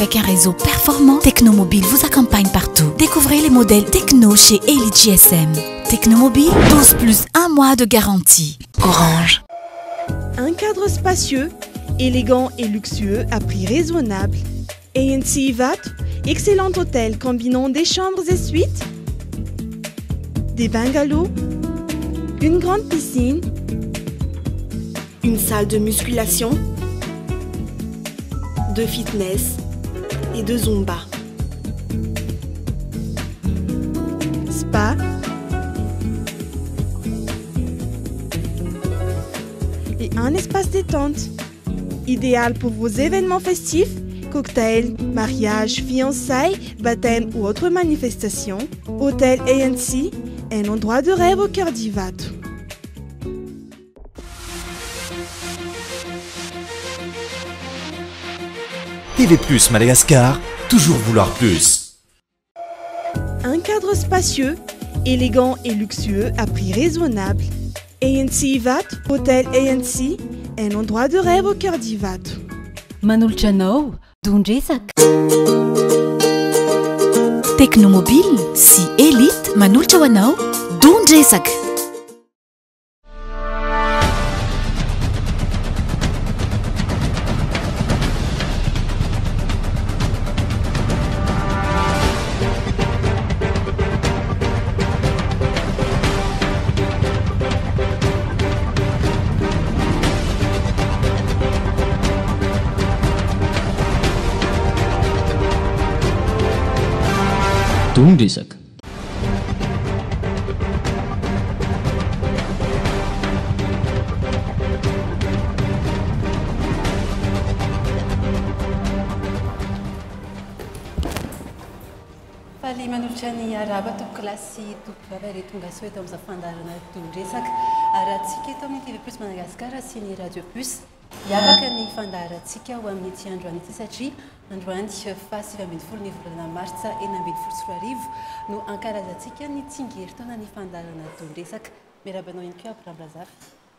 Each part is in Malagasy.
avec un réseau performant, Technomobile vous accompagne partout. Découvrez les modèles techno chez Elite GSM. Technomobile, 12 plus 1 mois de garantie. Orange. Un cadre spacieux, élégant et luxueux à prix raisonnable. ANC excellent hôtel combinant des chambres et suites, des bungalows, une grande piscine, une salle de musculation, de fitness, de Zumba. Spa. Et un espace détente. Idéal pour vos événements festifs, cocktails, mariages, fiançailles, baptême ou autres manifestations. Hôtel ANC, un endroit de rêve au cœur d'Ivato. TV Plus Madagascar, toujours vouloir plus. Un cadre spacieux, élégant et luxueux à prix raisonnable. ANC Ivat, hôtel ANC, un endroit de rêve au cœur d'Ivat. Manul Chano, Dunjesak. Technomobile, si élite, Manul Chawanao, Dunjesak. esakafahale manolotra ny araba topo klasy tomboraba re tonga so eto aminzafandarana tonresaka arantsika eto ami'nytuvplus managasikara sy ny radio pus iafaka ny fandaharantsika ho amin'ny ty andro any ity satria androany faasivyambiny foro ny vvolana martsa ena ambiny forotsyroa arivo no ankarazatsika ny tsingery tona ny fandaarana dondresaka miaraby nao iny koo ampy ramblazafa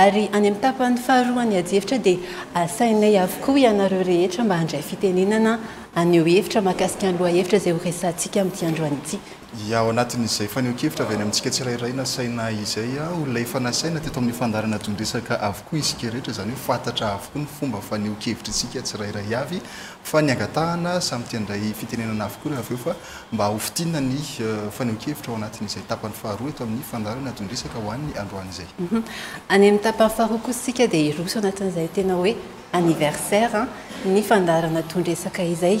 ary any amin'ny tapan'ny faharo any ajevitra dia asainay avokoa ianareo rehetra mba handray fitenenana aneo hevitra mahakasika an loha hevitra izay ho resantsika miniti androany ity a ao anatin'izay fanehokevitra avy any amintsia tsirairay nasaina izay olona efa nasaina tto amin'ny fandaranadondresaka avokoa isa rehetra zany hoe fantara avokoa ny fomba fanehokevitra sia tsrairay ay fa nyaatahana samy tyndray fitenenana avokorha aeofa mba hofitinany e, fanehokevitra ao anat'izaytapany fahara eto amin'ny fandarana dndresakahoanny androanizayany mhm. amn'ny tapan'ny faharo ks dia s anat'zaytena hoeanniversaire ny fndaana ndreaaizay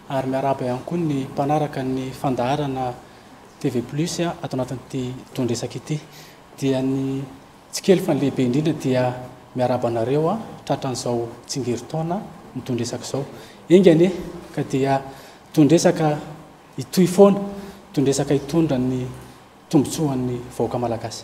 ary miaraba ihany koa ny mpanaraka ny fandaharana tvplus ato anati'n'ty dondresaky ity dia ny tsikely fa nylehibe indrindra dia miarabanareoa tratran'izao tsingeritaona midondresak zao engane ka dia dondresaka itoy fona dondresaka itondra ny tombotsohany vaka malagasy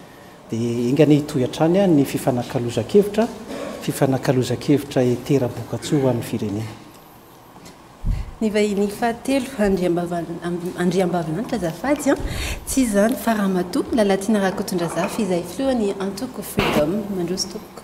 di ingany hitoyantrany a ny fifanakalozakevitra fifanakalozakevitra e tera bokatso h an'ny firenena ny vainy fahatelo abandri ambavinanitra zafadya tsy zany farahamato lalatiana raha kotondra zafa izay floany antoko freedom mandroso topoko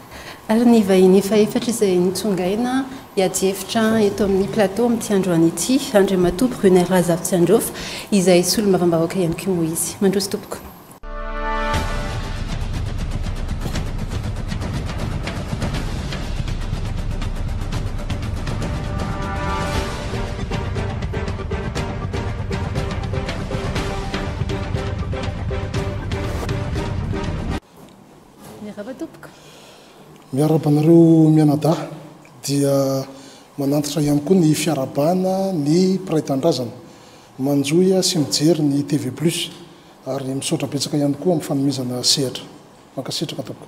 ara nyvahiny fa efatra izay nitsongaina hiajihevitra eto amin'ny plateau aminyti androany ity androe matopoonay raha zavytsy androfa izay sy olo ma ava mba oaka iany koimo izy mandrosy tompoko miarabanareo mianadaha dia manatitra ihany koa ny fiarabana ny piraitandrazana manjoya sy mijery ny tv plus ary misotra betsaka ihany koa ami' fanomezana sehatra makasetraka taoko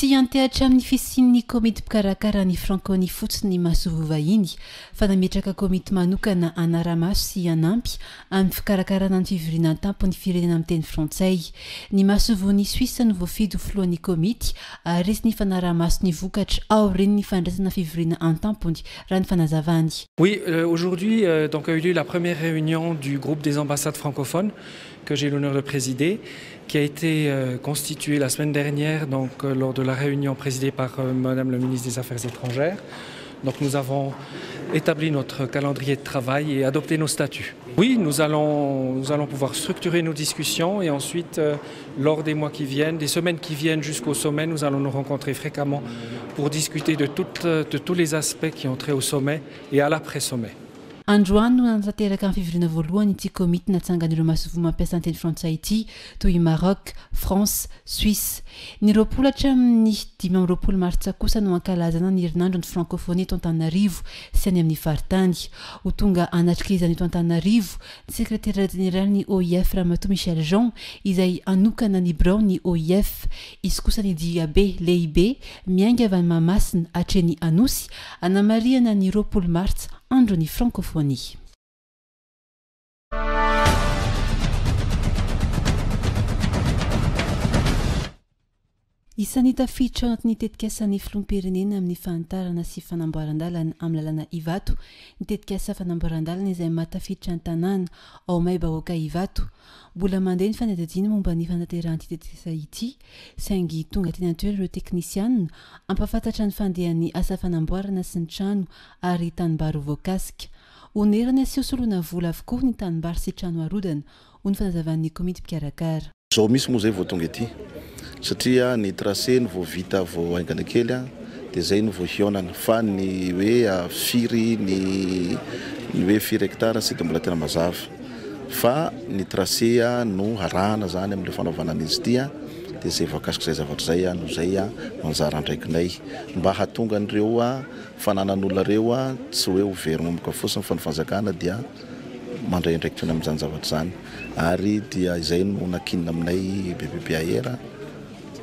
tsy antehatra amin'ny fisin'ny komity mpikarakara ny frankoni fotsiny masovovahiny fa nametraka komity manokana anaramaso sy anampy amin'ny fikarakarana ny ny firenena amin'nteny frantsay ny masovony suisse no voafidy ho filohan'ny komity ary sy ny fanaramaso ny vokatra ao reny ny fandraisana fivoriana antampony raha ny fanazavany oui euh, aujourd'hui euh, donc a eu lieu la première réunion du groupe des ambassades francophones que j'ai l'honneur de présider qui a été euh, constitué la semaine dernière, donc euh, lors de la réunion présidée par euh, Madame le ministre des Affaires étrangères. Donc nous avons établi notre calendrier de travail et adopté nos statuts. Oui, nous allons, nous allons pouvoir structurer nos discussions et ensuite, lors des mois qui viennent, des semaines qui viennent jusqu'au sommet, nous allons nous rencontrer fréquemment pour discuter de, toutes, de tous les aspects qui ont trait au sommet et à l'après-sommet. androanno atateraka mny fivrina voalohany ty komit natsangan'ire masv mampiasany teny frantsay ity toy i marok franse suiss ny ropol atra amin'ny dimy myropolomartsa kosa no akalaza na ny herinandrony francofoni toantannarivo syany amin'ny varitany ho tonga anatrikizany toantanarivo ny secretaria generalny oif rahamato michel jean izay anokana ny bro ny oif izy kosa ny diabe leibe miainga avy ny mahmasina atreny anosy anamariana ny ropolomaritsa en francophonie. isany tafiditra anatn'ny tetikasan'ny flomperenena amin'ny fantarana sy fanamboarandalany ami'ny lalana iato nitetikaasa fanamboarandalana izay matafiditra nytanàna ao maay baoaka iato mbola mandeha ny fanaainy momba ny fanaterahanttesysangyonganiaampafanynaaaonasyaaytabary nerny asslona va ako ny tanibar sytranoaroana o ny fanazavan'nykmid piarakara zao misy moa zay vao tonga ity satria ny trace ny voavita vo aingana kely a dia zay no voahionana fa ny hoe firy nyny hoe firy hectar sy di mbola tena mazava fa ny trace no arahana zanyam'le fanaovananizy tia di zay vakaik zay zavatrzay nozayaanjaranraikinay mba hatonga an'reoa fananan'olona reo a tsy hoe overymomboka fosiny fa nofanjakana dia mandrayndraiky fna amzanyzavatra zany ary dia zay no nakinna aminay bebeb aer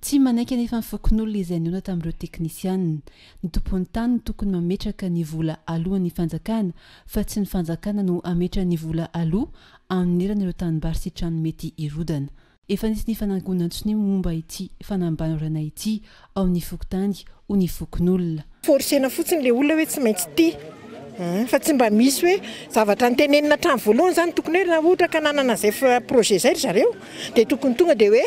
tsy manaika nefa nifokon' olona izay nyoana tamin'ireo teknisiana ny topony tanyny tokony mametraka ny vola alohan'ny fanjakana fa tsy nyfanjakana no ametra nyvola aloha amin'nyerana ireo tanymbarysitranny mety irodana efa nisy ny fanagonan tsy ny momba ity fanambanrana ity aon'ny fokotany ho ny fokon' olona forisena fotsiny la olona hoe tsy maintsy ty fa tsy mba misy hoe zavatra nytenenina tran voalohany zany tokony hoe naohatra ka nanana'izayf projet zay ry zareo dia tokony tonga dia hoe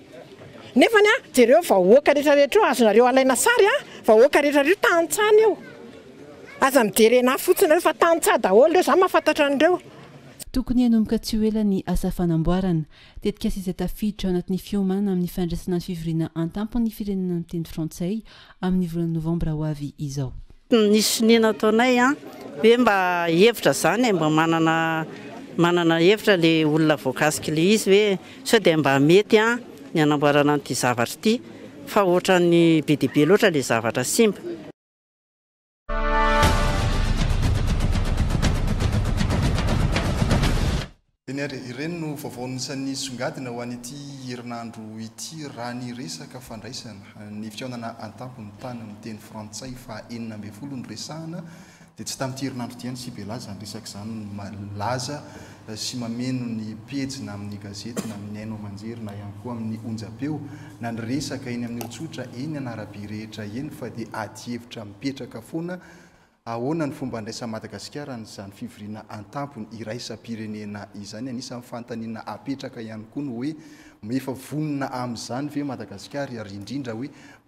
nefa nya jereo vahoaka rehetrarehetra e azonareo alaina sayhoehtr etann eoazfotiny refatanaholreo za mahafanttr areo tokony hanomboka tsy hoelany asafanamboarana tetika sy zay tafiditra o anatin'ny fiomana amin'ny fandraisana ny fivorina antampo ny firenenanteny frantsay amin'ny volanynovembre ho avy izaonis onina ataonay a hoe mba hevitra zany e mba manana manana hevitra lay olona voankasika la izy hoe sao dia mba metya ny anamboarana noity zavatra ity fa oatra ny be diibe loatra ila zavatra simba teny areireny no vaovaonisan'ny songadina ho any ity herinandro ity raha ny resaka fandraisana ny fianana antapo ny tany teny frantsay fa enina ambyn folo ny resahana dia tsy tami'ny tirinandro diany sy belaza nyresaka izanymalaza eh, sy mameno ny pejina amin'ny gazetyna amin'ny aino manjery na ihany koa amin'ny onja-peo na ny resaka eny amin'ny lotsotra e ny anarabe rehetra eny fa dia adihevitra mipetraka foana ahoana ny fomba ndraisa'n madagasikara n'zany fivoriana an-tampony iraisa pirenena izany anisa fantanina apetraka ihany koa ny hoe mefa vonina amin'izany ve madagasikara ary indrindra hoe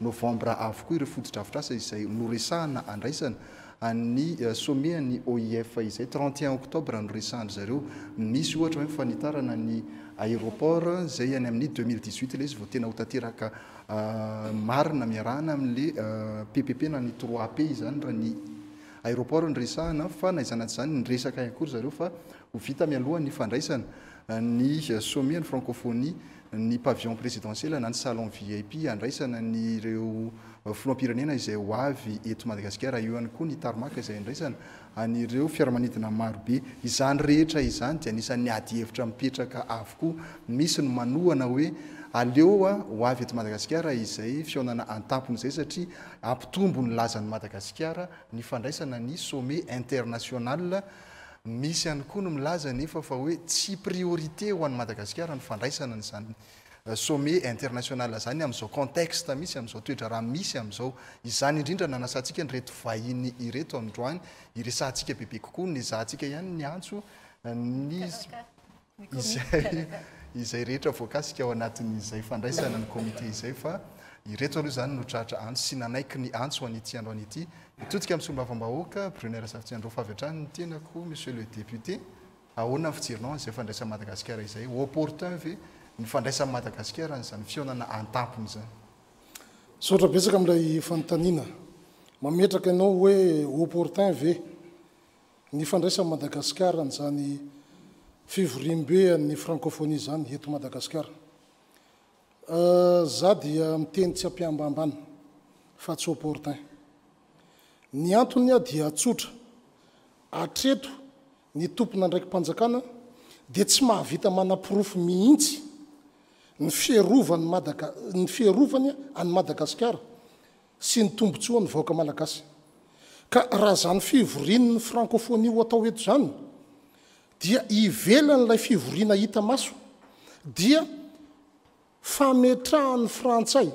novambre aooa re foditravitra sa izay noresahana andraisana ysome n oifayefny aéroport zay any amin'ny a izyteahoain iaahna alppp naytis payr aéroportnyresahana fa naizanatyzany nyresaka akory zareo fa hvita mialoha ny fandraisana ny somme ny francohoni ny pavion présidentiel na ny salon vip andraisana nyreo floampirenena izay ho avy eto madagaskara ioany koa nytarmaka izay andraisana anreo fiaramanidinamaro be izany rehetra izany dia anisan'nyadyhevitra mipetraka avoko misy ny manoana hoe aleoa ho avy eto madagasikara izay fionana antampon'zay satria ampitombo ny lazany madagasikara ny fandraisana ny somme international misy any koa no milaza nefa fa oe tsy priorité ho an'ny madagasikara ny fandraisana n'izany euh, somme international zany amin'izao contexte misy ami'izao toetra raha misy amin'izao izany indrindra nanasantsika nyreto vahiny ireto amindroany iresantsika bebe kokoa ny zantsika ihany ny antso euh, ny izay izay rehetra voankasika ao anatin'izay fandraisana ny komité izay fa ireto aloha zany notraatra anso sy nanaiky ny antso anty andro anty itotika amin'somba afambaoakabrunersavitsindreo faatrany ny tenako monsieur le député aoana fitirinao zay fandraisan'nmadagasar izay oportun ve ny fandraisan'nmadagasikar n'zany fionana atamponyotrabetsaka am'ilay fanontaina mametraka ianao oe oportun ve ny fandraisan'nymadagasikar n'izany fivorim-bea'ny francohoni zany eto madagaskar Euh, za dia miteny tsy ampiambambany fa tsynny antony a dia atsotra atreto ny tompona ndraiky mpanjakana dia tsy mahavita manapirofo mihitsy ny ferovany madaga ny fearovanya any madagasikara sy ny tombonts hoa ny vaoaka malagasy ka raha zany fivorianny frankôfonia ho atao eto zany dia ivelany ilay fivoriana hita maso dia fametrahan'ny frantsay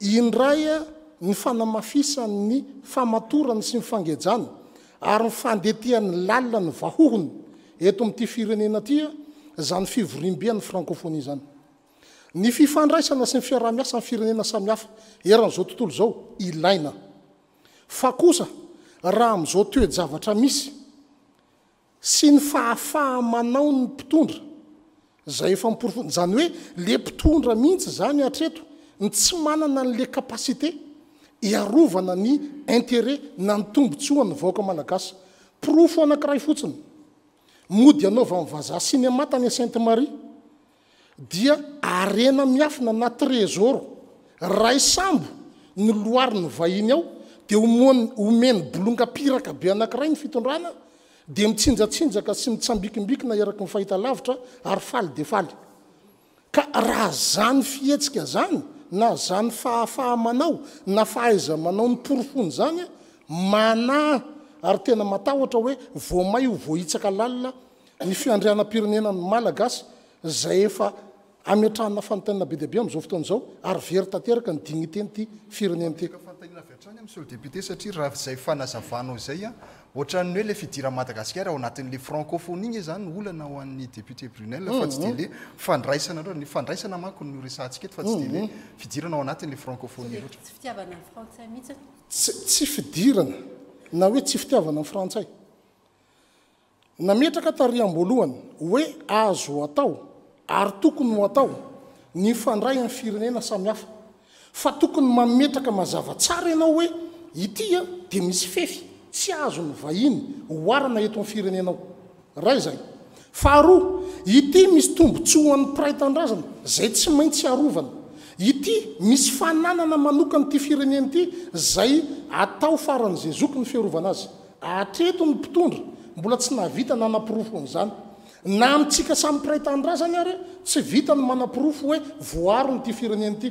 indray e, ny fanamafisa ny famatorany sy my fangejany ary ny fandetan'ny lalina ny vahohony eto amty firenena ta e, zanyfvorimbean'ny frankôin fifndrisana sy nyfiarahiaa firene sayhaf enzaotontolo zao ilin aha am'izao toejavatra misy sy ny fahafahamanao ny mpitondra zay efa porofo zany hoe le mpitondra mihitsy zany atreto ny tsy manana n'le kapasité iarovana ny interet na ny tombo tsy hoany vaoaka malagasy pirofo anankiray fotsiny mody anao va mivazaha cinema tany sainte marie dia arena miafina na trésoro ray sambo ny lohary ny vahiny ao dia omo omeny bolonga piraka be anakiray ny fitondrana de mitsinjatsinjaka sy mitsambikimbikina eraky nfahitavitra aryfay defay ka raha zany fietika zany na zany fahafahamanao na fahaiza manao ny porofony zany man arytena matahtra oe voayo voahitsaka lala ny fiandrihanapirenenayalagas zayfnafntanabe debe zaayverytteka nydinyteny t fireeteptazafnanaoay otrany hoe le fidiramadagasikar ao anat'le francofoniign zanyolna hoa'ydeputé brunefa tydi mm-hmm. lefndraisna ny fandraisana manko nyna etftsdilefidirna mm-hmm. ao anat'le francoitsy fidirana na hoe tsy fitiavana a frantsay nametraka tari am-boalohany hoe azo atao ary tokony ho atao ny fandray ay firenena samy hafa fa tokony mametraka mazava tsara ianao hoe itia de misy fefy tsy azo ny vahiny hoarana eto am'y firenenao ra zay faharoa ity misy tombo tsoan'ny piraytandrazany zay tsy maintsy arovana ity misy fananana manokany ity fireneny ity zay atao faran'ize zoky ny fiarovana azy atreto ny mpitondra mbola tsy navita n anam-pirofo an'izany na amitsika samy piraytandrazany ary tsy vita ny manam-pirofo hoe voaro nyity firenen ity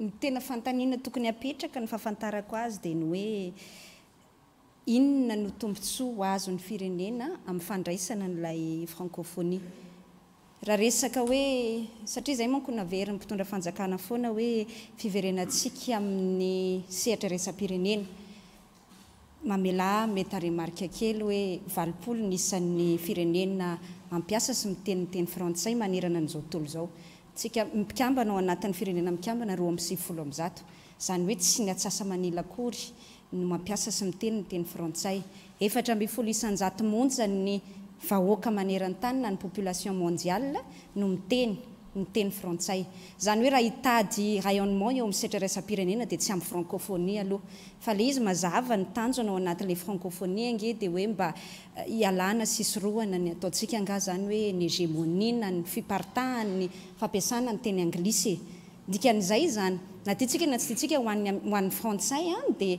ny tena fantanina tokonyapetraka ny fahafantarako azy dia ny oeinon notompontsoa azo ny firenena amin'nyfandraisana nlayfranconiahresakhoe satria zay mankonaveryny mpitondra fanakana foana hoe fiverenantsika amin'ny sehtra resa-pirenena amela mety arimarka kely hoe valipolo nisan'ny firenena ampiasa sy miteninyteny frantsay manerana n'izao totolo zao tsika mpikambanao anatin'ny firenena mkambana ro amisivyfolo amin'nzato izany hoe tsy ny atsasa manela akory no mampiasa sy miteny noteny frantsay efatra mby folo isanjato monja ny vahoaka manerany tanyna ny population mondial no miteny ny tenyfrantsay zany hoe raha itady rayonement eo amisetrarasa pirenena dia tsy amin'y francofoni aloha fa le izy mazava ny tanjo anao anatila francofoni nge dia hoe mba eh, ialana sisyroana ny ataontsika nga zany hoe nyégemoni ny fipartahany fampiasana nyteny anglisy dikan'izay zany na tytsika na tsy tiatsika hoan'ny frantsay ay dia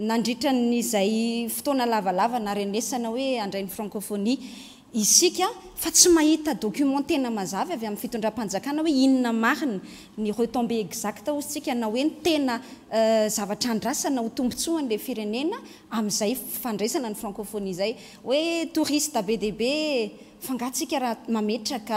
nandritra n'izay fotoana lavalava narenesana hoe andray 'ny francofonia isika fa tsy mahita document tena mazavy avy amin'ny fitondra-panjakana hoe inona mariny ny retombé exact ozy tsika na hoe ny tena euh, zavatra andrasana hotombontsoanylay firenena amin'izay fandraisana ny francofonie zay hoe touriste be dia be fangahtsika raha mametraka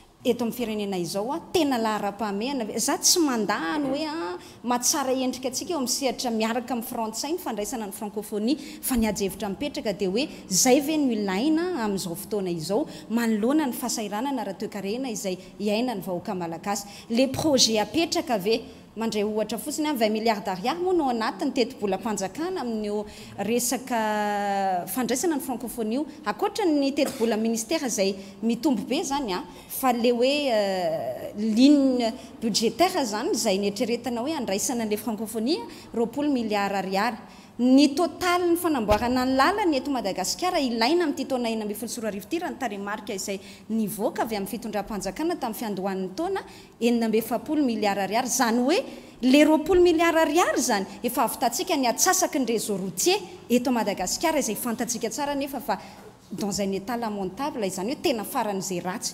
eto amin'ny firenena izao a tena lahara-pahamena ve za tsy mandahany hoea mahatsara endrika antsika eo aminseatra miaraka amin'ny frantsai ny fandraisana ny francofonia fa nihajevitra mipetraka dia hoe zay ve nolaina amin'izao fotoana izao manoloana ny fahasairanana raha toekarena izay iaina ny vahoaka malagasy la proje apetraka ave mandray ohatra fotsiny a vig milliarddariar moa no anatin'ny tetibola mpanjakana amin'o resaka fandraisana ny francofonie io akoatra ny tetibola ny ministèra zay mitombo be zany a ah. fa le hoe euh, line budgétaire zany zay netreretina hoe andraisana a'la francohonia roapolo miliard ariara ny totaly ny fanamboarana ny làla ny eto madagasikara ilaina amin'ity tona ena ambe folosoroarivotyra nytalemarka izay nyvoaka avy amin'ny fitondram-panjakana tamin'ny fiandohan'ny taona enina mbe fapolo miliard ariary zany hoe le roapolo miliard ariary zany efa avy tantsika ny atsasaky nire zao rotier eto madagasikara izay fantatsika tsara nefa fa danzan eta la montable izany hoe tena faran'izay ratsy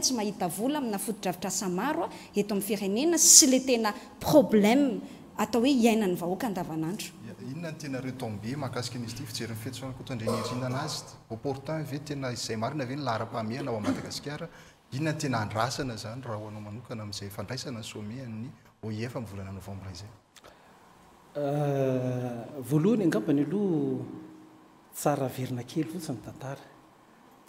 tsy mahita vola aminafodo-dravitra asa maro a eto amin'ny firenena sy le tena probleme atao hoe hiainany vahoaka andavanandro inona no tena retombe mahakasika n'izy ity fijeriny fetsnakotondrendrinanazy opportun ave tena izay marina ave ny lahara-pahmeana ao a madagasikara inona ny tena andrasana zany raha hoanao manokana ami'zay fandraisana some ny oif m volana novambra zay euh, voalohany angabany aloha tsara verina kely fotsiyny tantara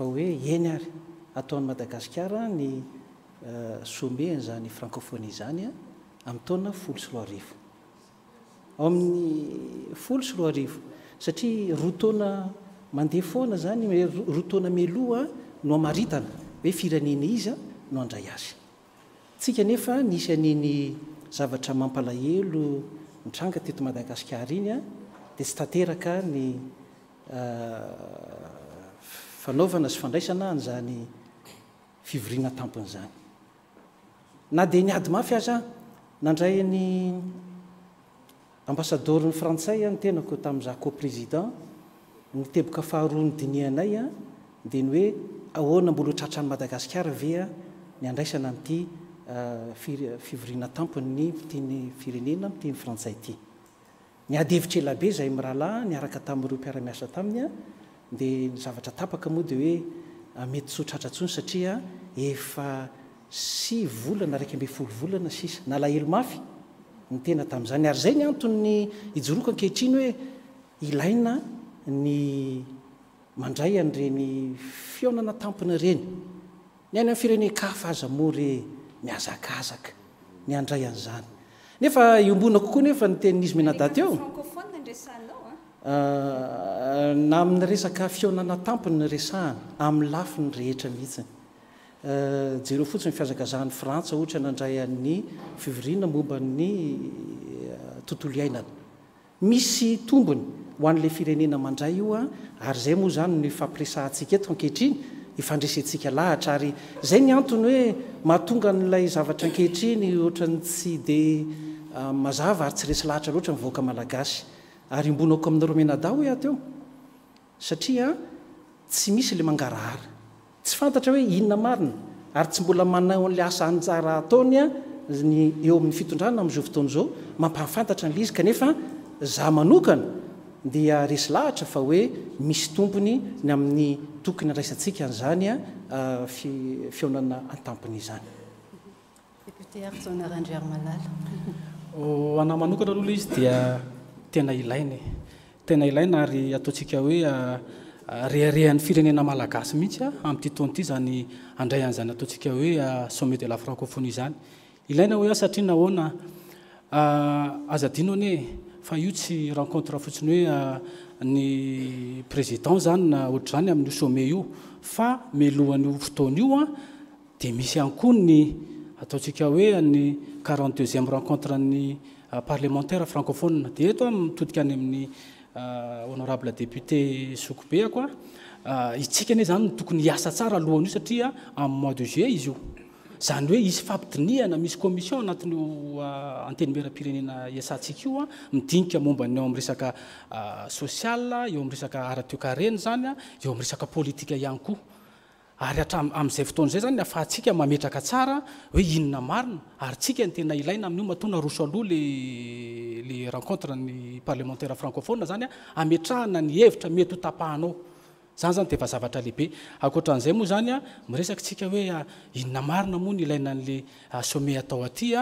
a oe eny ary ataon'ny madagasikara ny somenzany frankooni zanya amiyonaai' saa otna ande oana zanyronaeonooeioazaara mampalahelo mitranga teto madagasikara inya de tsy teaka ny euh, dyandayny ambassadôr ny frantsaya ny tenako tamin'zah kôprézident ny teboka faharony dinianaya denyoe aoana mbola otratrany madagasikara veayymdyhvi beay rahalahy ni araka taminy iro mpiaramiasa taminy a dia nzavatra tapaka moa di hoe ah, mety tsotratrantsony satria efa sy volana raiky ambe folo volana sisa na lahelo mafy ny tena tami'izany ary zay ny antony ijoroka ankehitriny hoe ilaina ny mandray an'reny fionana tampina ireny ny any ami' firenekafa azamo re miazakazaka ny andray an'zniombona kokoa nefa ntenn'izy minadat eo Eh, na ami'ny resakafionanatampnyresahan ami'ny lafi ny rehetra mihitsefotsinyfiazakazahan'ny frantsa ohatan andraya'nyiinombytntoomisy tombony hoan'la firenena mandray ioa ary zay moa zany nofampirsansika eto akehitriny ifandresensika lahatra ary zay ny antony hoe mahatonga n'lay zavatra akehitriny otrany tsy di eh, mazava ary tsy res lahatra loatra nivoaka malagasy aryombona ako amin'nyaromenada hoeateo saria tsy misy la mangarahary tsy fantatra hoe inona marina ary tsy mbola manao a'la asanjaraataonya nyeo amin'ny fitondrana am'izao fotony zao mampafantatra n'la izy kanefa zah manokana dia resy lahatra fa hoe misy tompony ny amin'ny tokony andraisantsika nzanyafonaatampin tena ilaina tenailaina ary ataotsika hoe ah, ah, rehrehan'ny firenena malagasy mihitsya ah, am'tytonty zanyadraya'zayahoesommet de la franconie aha io syente fotsiny hoeny président zany naotrzany amin'' somme io fa melohan'o fotonio a de misy ankony ataosika hoeny qt deuximrenntreny Euh, parlementaire francophone di eto a mitotika any amin'ny euh, honorable député sok be akoa euh, itsika anie zany no tokony hiasa tsara alohany io satria amin' mois de je izy io zany hoe isy fampidinihana misy commission anatin'o anteni mera pirenena iasantsika io a midinika mombany aeo ami' resaka sosial eo ami'resaka ara teocareny zany a eo am' resaka politika ihany koa ary atraamin'izay fotoanaizay zany fa atsika mametraka tsara hoe inona marina ary tsika ny tena ilaina amin'io matoana roso aloha le rencontre ny parlementaire francofona zany ametrahana ny hevitra mety hotapahanao zany zany de fa zavatralehibe aktran'izay moa zany miresaksika hoe inna marina moa ny ilainalsome atao atya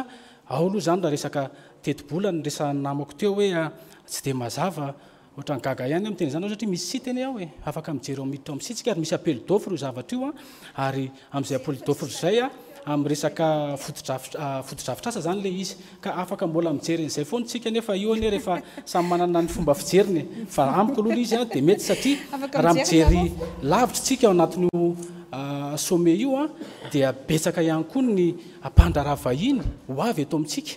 ao aloha zany raha resakatetibolanyresa namako teo hoe tsy de mazava ohatrangaga any amtey zny satria misy syteny e. a eafjey irsaisy pey f zay yaytodravitra asa zanyle iz afkbola ijery zay eyaybaey ioiz desariaahamjeylavitra tsika anatin'somme io dieaka ihany koa ny apadrarahaahiny hoay ato amitsika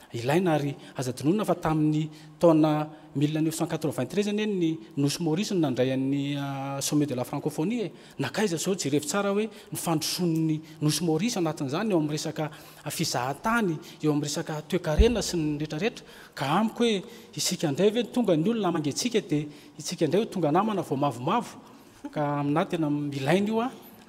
ilaina ary azadinona fa tamin'ny taona mnuk3 any e ny noso mauris y nandray an'ny ah, somet de la francophoniee nakaiza sao jyrevi tsara hoe nifandrosonny noso maurisy anatin'izany eo amin'resaka fizahatany eo ami''resaka toekarena sy nyrehetrarehetra ka amiko hoe isika indray ve tonga ny olona mangetsika dia isika ndray tonga namana vao mavomavo ka amina tenailaina io a ah.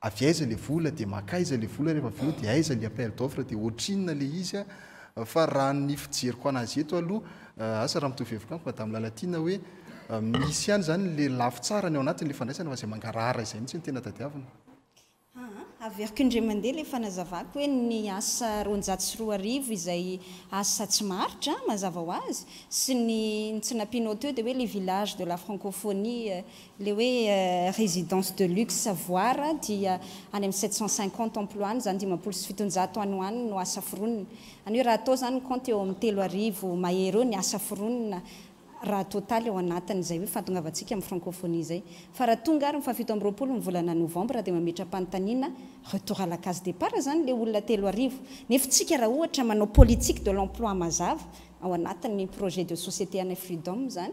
avy aiza la vola dia makaiza la vola rehefa volo dia aiza le appeldoftre dia otrinona la izy a fa raha ny fijeriko anazy eto aloha eh, asa raha mitovihevika ampo mada min'lalatiana hoe eh, misy ihany zany la lafi tsara ny ao anatinylay fandraisana fa izay mangarara izay yhitsy no tena tadiavina Ah, averiko ndre mandeha le fanazavako hoe ny asa ronjato sy roa arivo izay asa tsy maritra mazava ho azy sy ny tsynampinote di hoe le village de la francohonie eh, le oe eh, résidence de luxe voar eh, dia any am' scencnt emploi zanydimapolosyfitonjtayhanno asa fron ay oe raha atao zany onte eo amintelo arivo mahery eo ny asa fironina raha totaly ao anatiny izay hoe fatonga avantsika amin'y francophonie zay fa raha tonga ary nifafito amy roapolo mivolana novembre raha dia mametra a-panontaniana retour alakaze de part zany lay olona telo arivo nefa tsika raha ohatra manao politique de l' emploi mazava ao anatiny projet de société ana freedom zany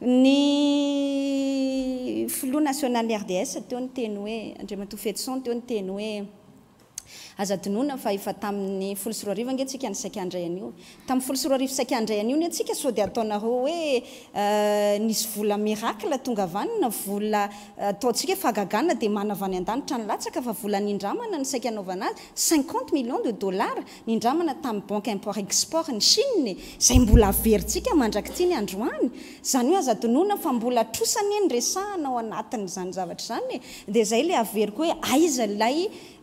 ny flo national rds teo no teny hoe andrimato fedson teo no teny hoe azainona fa efa taminny folosroarivange sika nsaik andrayaniotamin'y folosroivsaarayaato euh, olale tonga sdmanay daitra nlalarascintmilion delarrana taiban import eportmbeaaayary ey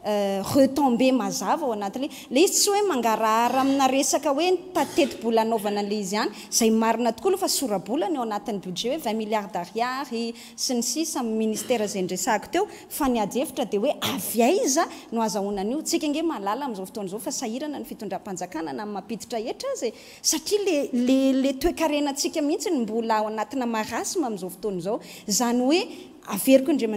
Euh, retombé mazava oanatle le izy tsy oe mangarahara aminaresaka hoe tatetybolanaovanale izy hany zay marina toaloafasorabolany o anatin'ny budget hoe vin milliardariary sy ny sis miy ministerzay nresah eoa nyayeitra d oe aael oeaenasika mihitsyy boaaaayeikdrele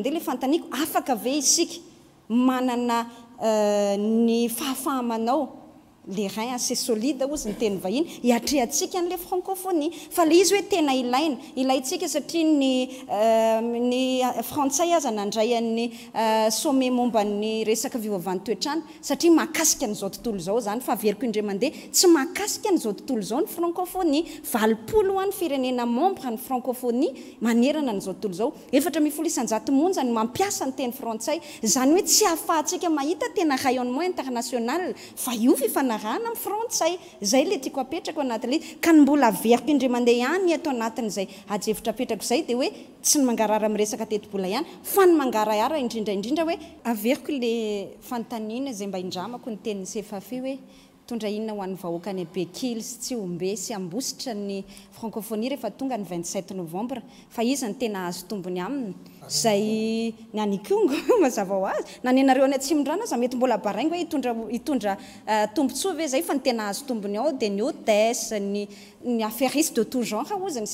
ni afaka e isika manana eh, ny fahafahmanao lerin ase solideozy nyteny vahiny iatreansika nla francofoni fa le izy hoe tena ilainy ilaisika satria nny euh, frantsay azy nandraya'nysome euh, mombany resaka ioavanytoetrany satria makaikan'zao tontolozao zany fa verik ndre mandety aaika nzao tntolozaoy francia hoafirenenamembre ny francooni aneaa ao ttozaemi inonany mampiasanyteny frantsay zany hoe tsy ahafasika mahita tena rayonemen international fa ioffany aybolaeridreatoaazay aevitraetrako zay d oe tsy ny angaraaresakteola ihayfanygaidindraidrindraoeeilfntaa zay mba indramako nyteninny ceffe hoe itondra inona hoan'ny vahoakany bekil sy tsy ombe sy ambositra ny francofoni rehefa tongany 7 novambra fa iza ny tena hazo tombony aminy zay ny ankng mazavao azy nannareo aytymndranametyboai os eayfaazooy ad ny hesyaffarise de tout genreny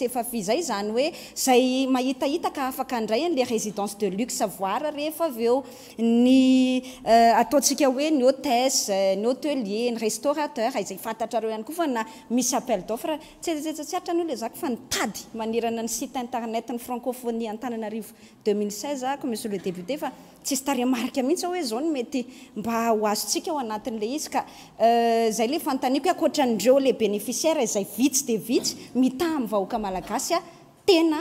seaayyhyl ésience de lux oehes nytelier ny restaurateurzayftrare ykofaaisyap ftse aaeafa ntaymanranany site internet ny francoonie antananario 2e 016 a commiso le de vude fa tsisy tarimarika mitsy zao hoe zao ny mety mba ho azo ntsika ho anatin'ley izy ka euh, zay le fantaniako i akoatrandreo lay beneficiaire zay vitsy di vitsy mitaa amin' vahoaka malagasy a tena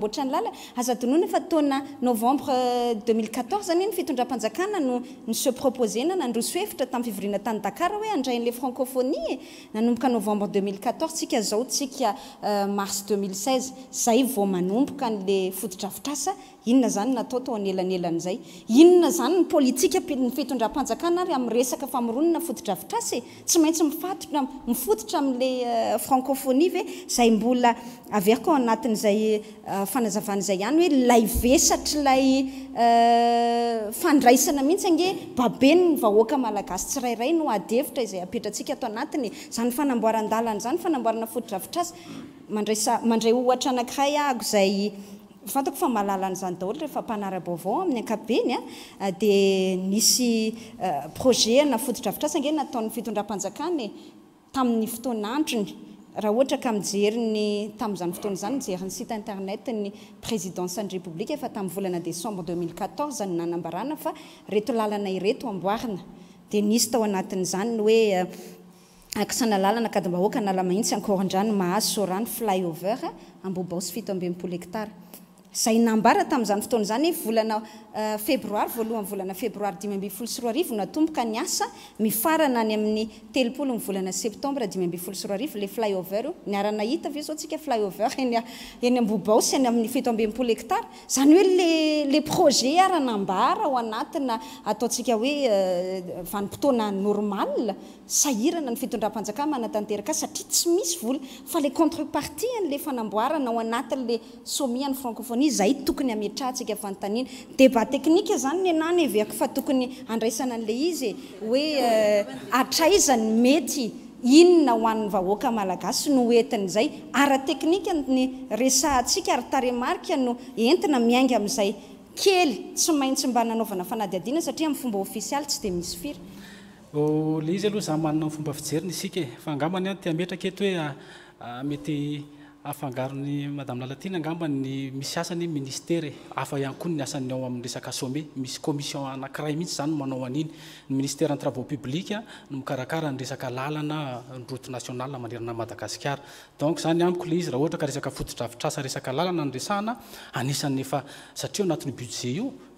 oatra ny lala azadonoha nefa taona novembre 2014t euh, zany ny fitondrampanjakana no nyse proposena nandroso hefitra tamin'ny fivoriana tany dakara hoe andrain'ilay francophonie manomboka novembre 2014 tsika zao ntsika euh, mars 2016 izay vao manomboka n'la fototra fitrasa inona zany nataotaoanelanelan'zay inona zany nypolitika yfitondra-panjakan ary amiresaka faronna fotitra vitrassyaintsymimiootra e? amlfraniyzay euh, euh, hany hoe lay vesatry lay euh, fandraisana mihitsyge babennyvhoka malagasy tsyrairay oyeirarnay ohtraanakayk zay fantako fa malalany izany daholo rehefa mpanarabovao amin'ny aetitravitrasananyjerin'ny ah, ah, site internet ny présidencenyrepblikaefa tamin'ny volana décembre 204 nynanambarana arereoya kadybaokaalamaintsy orndrany mahaz sorany fly over ah, ambobao sy fito ambempola ektara izay nambara tamin'izany fotoana zany volana eh, febroir voalohanvolana febroir dimy ambe folo sy roarivo natomboka ny asa mifarana any amin'ny telopolo nivolana septembre dimy ambe folo sy roarivo la fly over io niaranahita aveo zao ntsika fly over eneny amb baosy any amin'ny feto ambempolo hectar izany hoe lla projet aranambara ao anatina ataontsika hoe eh, vanim-potoana normale saiana ny fitondra-panjakamanatanteraka satria tsy misy l fa la contreparti'la fanaboarnao anatin'la sominy francooni zay tokony ametratikaantaina dia ba teknika zany ny anany eako fa tokony andraisana a'la izy oe eh, atraizany mety inonahoan'ny ahoakamalagasy no entin'izay araateknikany esantsika arytaremark no entina miainga ami'izay kely tsy maintsy mba nanaovana fanadyadiana satriamin'y fomba ofisialy tsy di misy firy le izy aloha zamannanfomba fijeriny isikfaangambay e. atiaetraka et hoemetyaanmadamlalatangambayis aayieaaykoaan'y aoai'easoemisy omisionaaray mihitsyzany manaoainy initertrava pubi no ikarakaanyresakaaanaroto naaaemadaaaon zany aoizy t kaesakotidravitrasaesakaana haaanesatria o anatn'ybudzet io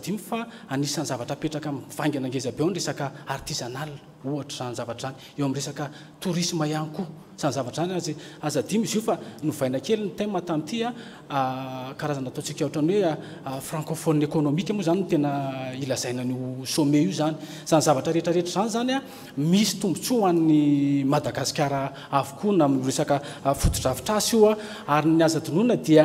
asan'nyzavatraetraka aaeze hiy koaray izy io fa noaina kely ny thatatyazaatosika ah, oanyoefrancofoe ah, ekonomikamoa zanytenailazainansome io zany zany zavatra rehetrarehetra zany zanya ah, misy tombotso annny madagasikar avokoa nareskftoravitraasy o ary nyazainonadia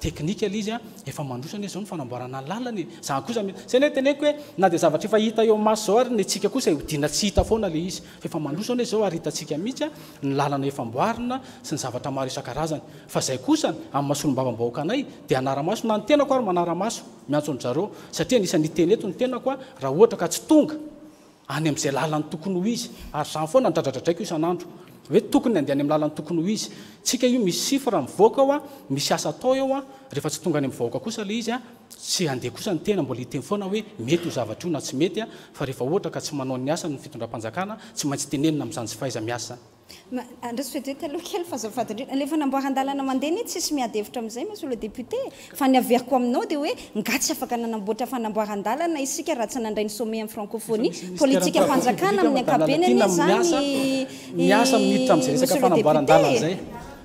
teknikal izya efa mandrosana eyzao ny fanamboarana ny lalanyaoyoait hit fanale iz efaosaa eao aahitsynaeboain s nyzavtraasaazay a zay samasolombavabahoaay d anaramaso na ntenako aymanaramaso miantsonzare satia nisa'nyten etony tenakoa raha oatraka tsy tonga ay am'zay lalan'ny tokony o izy aryay foana nydradradradraik isan'andro hoe tokony andeh any amlalan'ny tokony ho izy tsika io misy sifre mivoaka o a misy asa atao eo a rehefa tsy tonga any am vaoaka kosa le izy a tsy andeha kosa ny tena mbola hitemy foana hoe mety ho zavatra io na tsy mety a fa rehefa ohatra ka tsy manao n'ny asa nyny fitondra-panjakana tsy maintsy tenenina amzanjyfahaiza miasa dradtyloakelyfazaadir le fanamboaran-dalana mandehaany tsisy miady hevitra amn'izay maisy le député fa ny averyko aminao dia hoe ngatsy afaka nanamboatra fanamboaran-dalana isika raha tsy nandray ny somme amin'ny francofoni politika mpanjakana amin'ny akabena any zagnysledété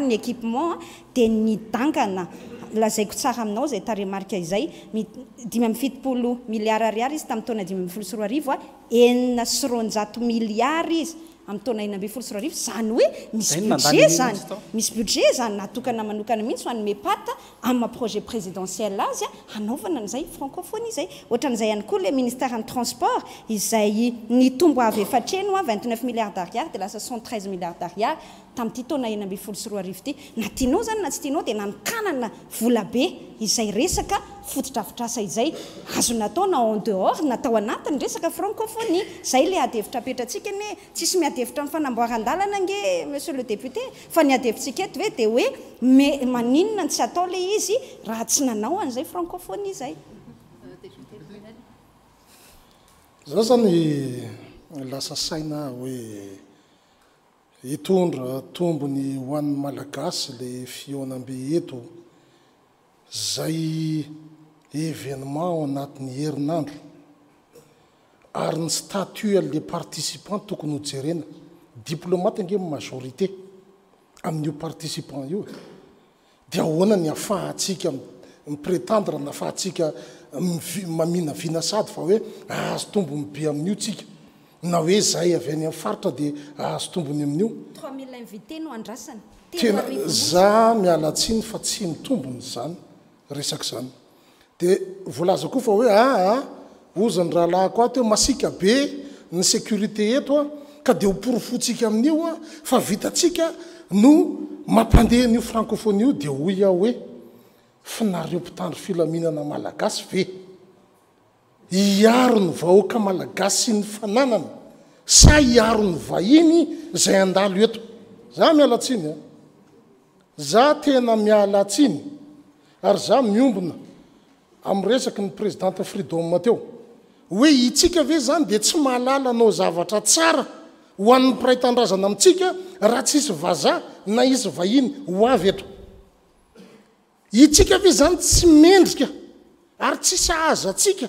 nyiementasaiaoayzayiy mfitioo miliaaiayizy ttnaylo srorioaenisromiliard izmtaefolo sro izay oessge y oaokaamiitsy ymeatroet préienielazyzayfrancoiayn'za ay ko l ministèretransport izay ntmo ayeatren milliardriary d lasa ct milliardariary 'ty nast naanao zany na tsytanaodinakanaizayota viraa ayazo nataona an de horsnataoanaiy esaka francooni zay la adyevitra petratsika n tsisy miayhevitra ifanaboarandalanange monsieur le député fa nyayheitsikety e di oe anina tsy atao la izy raha tsy nanao an'zayfranciaylasa saina oe hitondra tombo ny ho an'ny malagasy le fioanambe eto zay évenement ao anatin'ny herinandro ary ny statut ale participant tokony ho jerena diplômaty ange ny majorité amin'n'io participant ioe dia ahoana ny afahatsika m pretendra na afahatsika mm, mamina vina sady fa hoe ahazo tombo mibe amin'io tsika na hoe zahy avy any am'y faritra dia ahazo tombony amin'iotena za mialatsiny fa tsy mitombony zany resak zany di volaza koa fa hoe a ah, a ah, ozany rahalahyko a t ho masika be ny sécurité etoa ka di ho porofotsika amin'ioa fa vitatsika no mampandehan'io frankofony io dia ho aho hoe finareompitandry filaminana malagasy be iaro ny vahoaka malagasy ny fananana sa iaro ny vahiny zay andalo eto za miala tsinya eh? za tena mialatsiny ary za miombona am'resaky ny présidante fridom mateo hoe itsika ve zany dia tsy mahalala anao zavatra tsara ho an'ny piraitandrazana amintsika raha ts isy vaza na isy vahiny ho avy eto itsika ve zany tsy mendrika ary tsy sahaza ntsika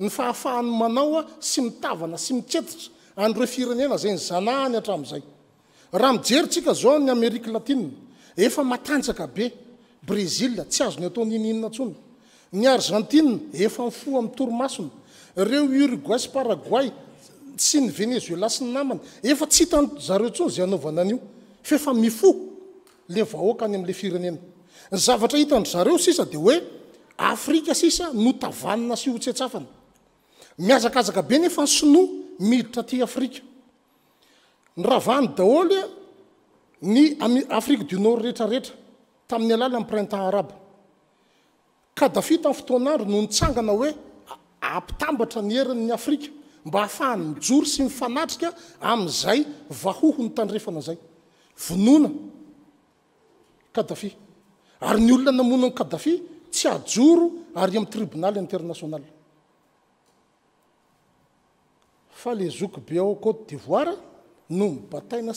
ny fahafahany manaoa sy mitavana sy mitsetitra arefreeayamerikalatiesy zony aony arenti efa fo mi'y tormasona reo urigay sy paraguay sy ny venezela sy ny namaneftsy hitreonyle afrika sisa notavanina sy hotsetsafana miazae esnoaidiraaaayaly ny aafrike d nord rerareera tami'ny alala y printan aa kadafi tamn'y fotoanandro no nitsangana hoe ampitambatra ny herinny afrika mba ahafahanojoro sy miaaayhoakaafi ary ny olona namonan kadafi tsy ajoro ary ami'ytribonal internaiônal eaôeiratsy aahoaony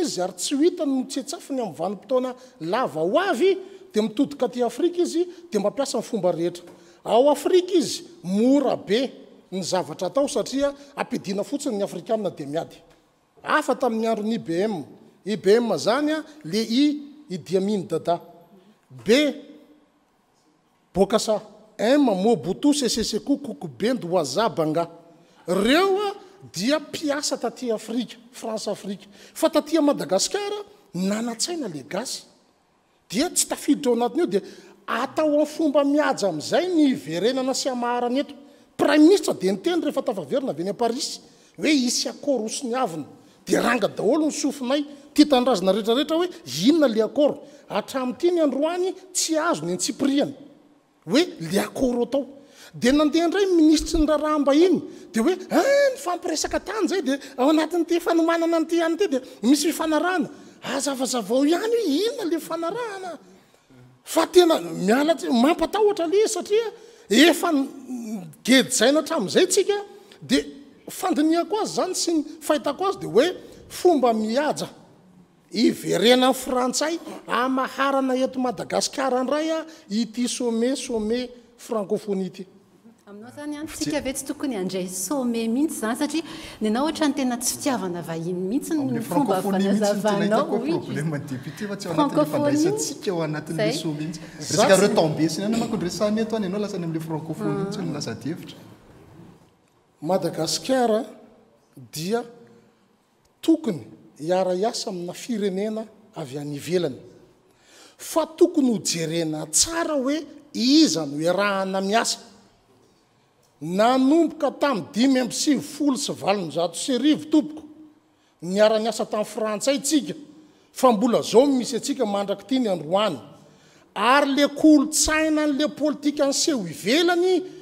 izy ary tsy itano tsetsafiny amiy vanompotona lava ho avy de mitodika ty afrika izy de mampiasa ny fombarehetra ao afrika izy mora be ny zavatra atao satria apidina fotsiny ny afrikanina de miady afa tamin'ny andronyib ib zany a le i idiaminy dada be boasa moboto sesesecokokobend azabanga reoa dia piasa tatyaafrika france afrika fa tatyamadagasiara nanatsaina le gasy dia tsy tafiditreo anatin'io de atao ayfomba miaja am'zay ny verenana syamahrany eto prè mnistre de nteny rehefa tafaverina av ny aparis hoe isyakorsi ny avina de ranga daolo ny sofinay ty tandrazona reetrarehetra hoe inona le akoro atramty ny androany tsy azony ntsipriany hoe le aoro atao de nandehandray ministre nyrarahamba iny de oeayda'aatatdisy aaaanegezaina atramzay tsika de fandinihako azy zany sy ny fahitako azy de hoe fomba miaja iverena an frantsay amaharana eto madagasikara ndray a ity some some francohoni tyainao zany aytsika ve tsy tokony andray some mihitsy zany satria nyanao ohata ny tena tsy fitiavana vahiny mihitsy oboo'iteotey aaonyeo y aaosyal ancitsera madagasikara dia tokony hiara iasa amina firenena avy any ivelany fa tokony ho jerena tsara hoe izano erahana miasa nanomboka tami'ny dimy amby sivyfolo sy valonyzato sy rivo tompoko ny ara-ni asa tamin'y frantsay tsika fa mbola zao misy atsika mandraky ty ny androany ary le kolotsaina an'le pôlitika ny seho ivelany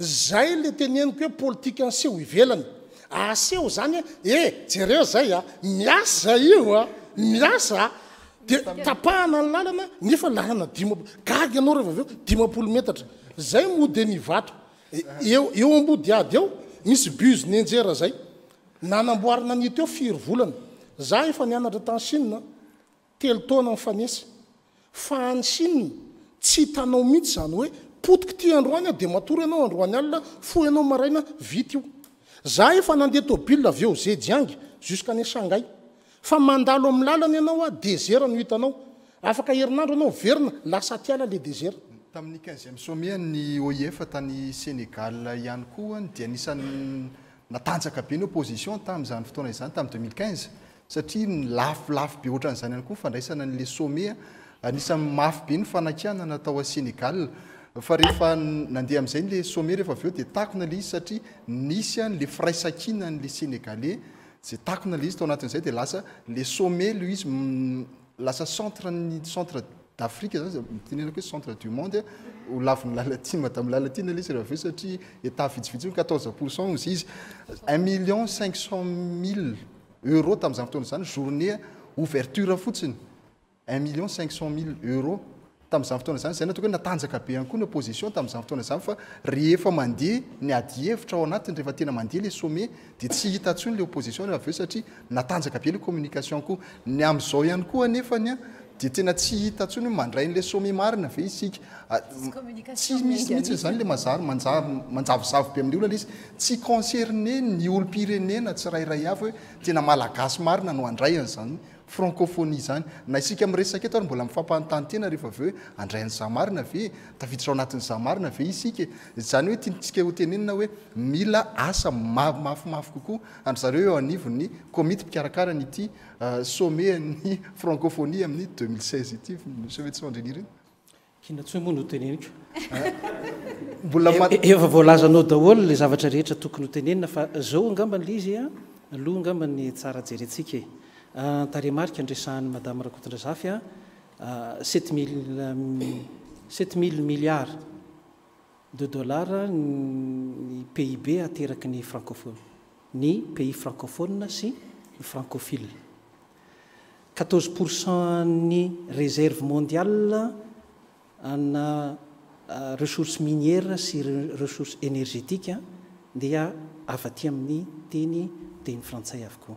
zay le teneniko hoe politika anseho ivelany aseho ah, zany hoe e eh, jereo zay a miasa zay io a miasa de tapahana ny lalana nefa lalana dio gagy anao rehva avo dimapolo metatra zay mode nivato eeo ambody ady eo misy buzy nyenjera zay nanamboarina anyt eo firovolana za efa nianatra tany sinna telo taoana nyfanesy fa any sinna tsy htanao mihitsy zany hoe potik ty androanya de matoro anao androany alna o anaoaaeoaeoeia layaaoeheiaole tami'ny nz a soe ny oif tany senegal ihany koaa di anisany natanaka be nyoposition tamzany fotoana izany tam' euin satria lafilafy be ohatran'zany any koa fandraisana nle soe anisany mafy be ny fanakiananataoa senegal fa rehefa nandeha amn'izay le sommet rehefa aveo de takona ley izy satria nisy anle fraisakina n'le sénégala za taona ley izy tao anatin'zay de lasa le somme l izy mm, lasacentrey centre d'afriqe zytna ho centre du monde onylalatmdalalatianale zy r satria état vitsivitsyqtzpourcen zy izy un million cinq cent mille euros tam'izany fotona zany journée ouverture fotsiny un million cinq cent mille euros tam'zany fotoana zany zay natoko hoe natanjaka be hay koa ny oposition tam'zayfotoanazany fa rehefa mandeha nyadyhevitra ao anatiny rehefa tena mandeha la somme di tsy hita ntsnle opositionaeo satria natanjaka be la communicationkoa ny am'izao ihany koa anefanya de tena tsy hita ntsony hoe mandraynla somme marina av isikihitsyzany ah, le manjavozavy be ami'y olo l i tsy concerne ny olo pirenena tsyrairayav hoe tena malagasy marina no andrayan'zany francooni zany na isika ami'resak to mbola ifampanotany tena rehefa voe andrayn'nyzaaina ve tafiditrao anatin'nyzamarina ve isik zany hoe titsika hotenenna hoe mila asa mamafimafy kokoa andr zareo eo anivony komit pikarakaran'ity euh, someny francohoni amin'ny 016 tyo Euh, talemarika andraisany madame rakotondra zafy a euh, tmlsept euh, mille milliards de dollar pib ateraky ny francohone ny pays francofo sy francofile cuatorze pourcent ny reserve mondial na ressource minière sy ressource énergetike dia avaty amin'ny teny teny frantsay avokoa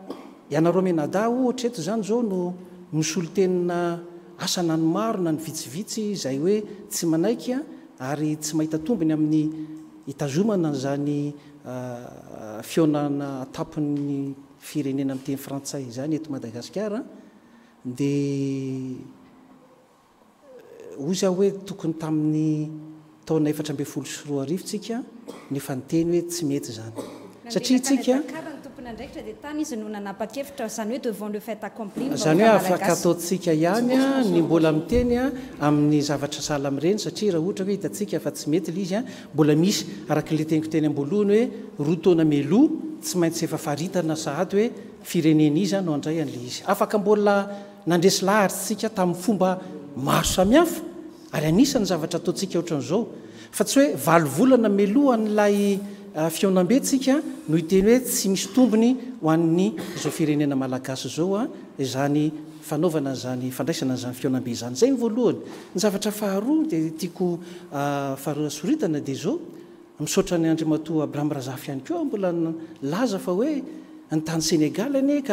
ianaro amenada ohatreto zany zao no misolotenina asana nymaro na nyvitsivitsy zay hoe tsy manaiky ary tsy mahita tombony amin'ny itazomanazany ah, fonana ataponny firenena ami'teny frantsay zany etomadagasikardza hoetooy tamin'nytona sriney hoe tyesa zany hoe afakataotsika ihany ny mbola miteny amin'ny zavatra alamreny satriaraha ohatra itasika fa tsy mety iya mbola misy araklateniko teny abolohany hoe rotna mela tsy maintsy efafaitana hoe firenenizyno ray'la iafkbola nadresy lahsika tamnnyfomba mao samiaf ary aisany zavatra ataotsika otra 'zao fa tsy hoe valoolanamelo an'lay fiona-be nsika no iteny hoe tsy misy tombony hoann'ny zao firenena malagasy zaoaazynabe zanyzayy aohynzavatra ahaadahaoioaraayomozontanysenegal anek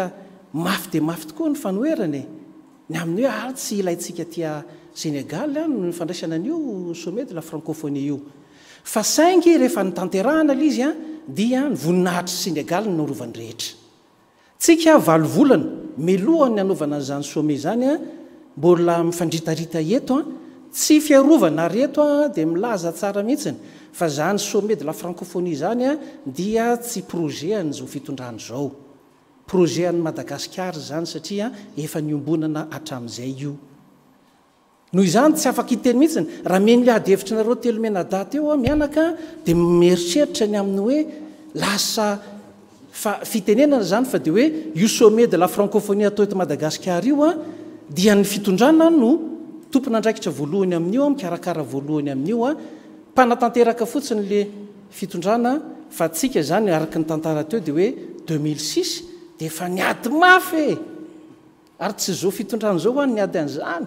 mafy d mafy tokoa ny fanoeny ain' hoe atsy ilayntsika tia senégal ah, fandraisana aniosomedyla frankofoni io fa saingy rehefa nytanterahana lizya dia nyvoninahitry senegal nrovanyrehetra tsika valovolana meloha ny anaovanazany some zanya mbola mifandritarita etoa tsy fiarovana retoa di milaza tsaramihitsiy fa zany some de la francofoni zanya dia tsy proze an'zao fitondran zao proze n madagaskar zany satria efa nyombonana atram'izay io noho izany tsy afaky iteny mihitsy rahmenl adyevitra nareo telomenadat eo miaa de eieitrany amiyoeyosome de la franie tomadagasaoaoyysayafay ts zo fitondranazao a ny ady e. an'izany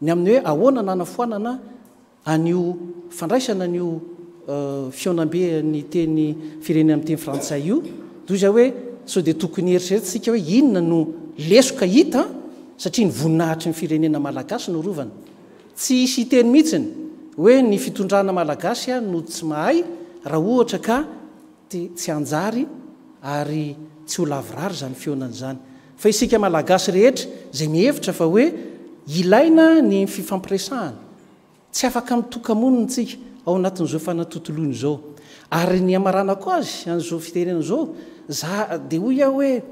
ny amin'ny hoe ahoana nana foanana ano fandraisana anio uh, fionambe ny teny firenena ami'tenyfrantsay io za oes dtooy heritrretsiinn noeokisaia nyvninahitry nfirenena malagas notisiteyhit oe ny fitodrana malagasya no tsy mahay hotsy holavirary zanyfonanznisika malagasy rehetra zay mihevitra fa oe ilaina ny fifampiresahana tsy afaka mi'tokamonina tsika ada oe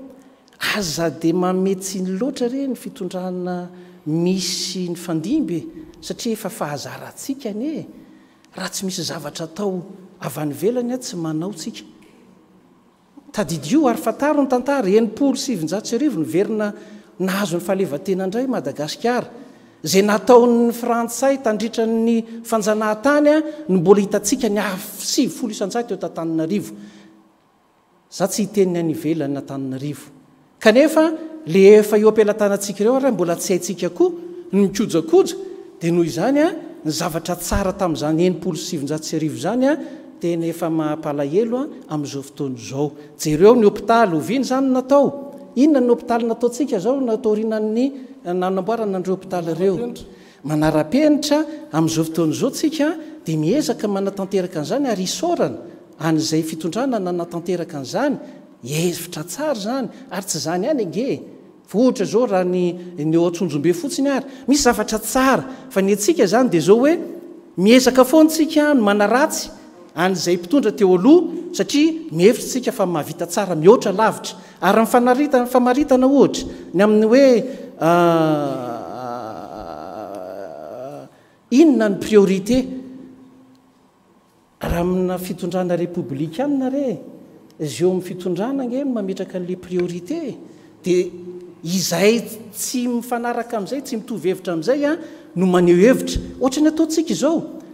aza de mametsy ny loatra reny fitondrana misy yahzak e. aha tsy misy zavatra tao avnyvelany a tsy manaotsika tdo ary fataro ny tantara enimporo sivynjatsyarivo ny verina nahazo ny falevantena aindray madagasikara zay nataony frantsay tandritra ny fanjanahtanya ny mbola hitatsika ny asivyfolo isanay ttantaniarioae mbola sy asikao aaataaeamzao fotonyzao ereo ny ptaly oviny zany natao inona ny hôpitaly nataotsika zao nataorinany eh, nanamboarany andreo hôpitaly reo manara-penitra amin'izao foton'zaotsika dia miezaka manatanteraka n'zany ary isorana an'izay fitondranana anatanteraka an'zany ievitra tsara zany ary tsy zany any ange ohatra zao rahany o antsonjobe fotsiny ary misy zavatra tsara fa nyatsika zany dia zao hoe miezaka fontsika ny mana ratsy an'izay mpitondra teo aloha satria mihevitra sika fa mahavita tsara mihoatra lavitra ary famaritana ohatra ny amin'ny hoe ah, ah, inona ny priorité raha amina fitondrana répoblika amina re izy eo ami'fitondrana eo mametraka n'la priorité dia izay tsy mifanaraka ami'izay tsy mitovy hevitra ami'izaya no maneo hevitra ohatra ny ataotsika izao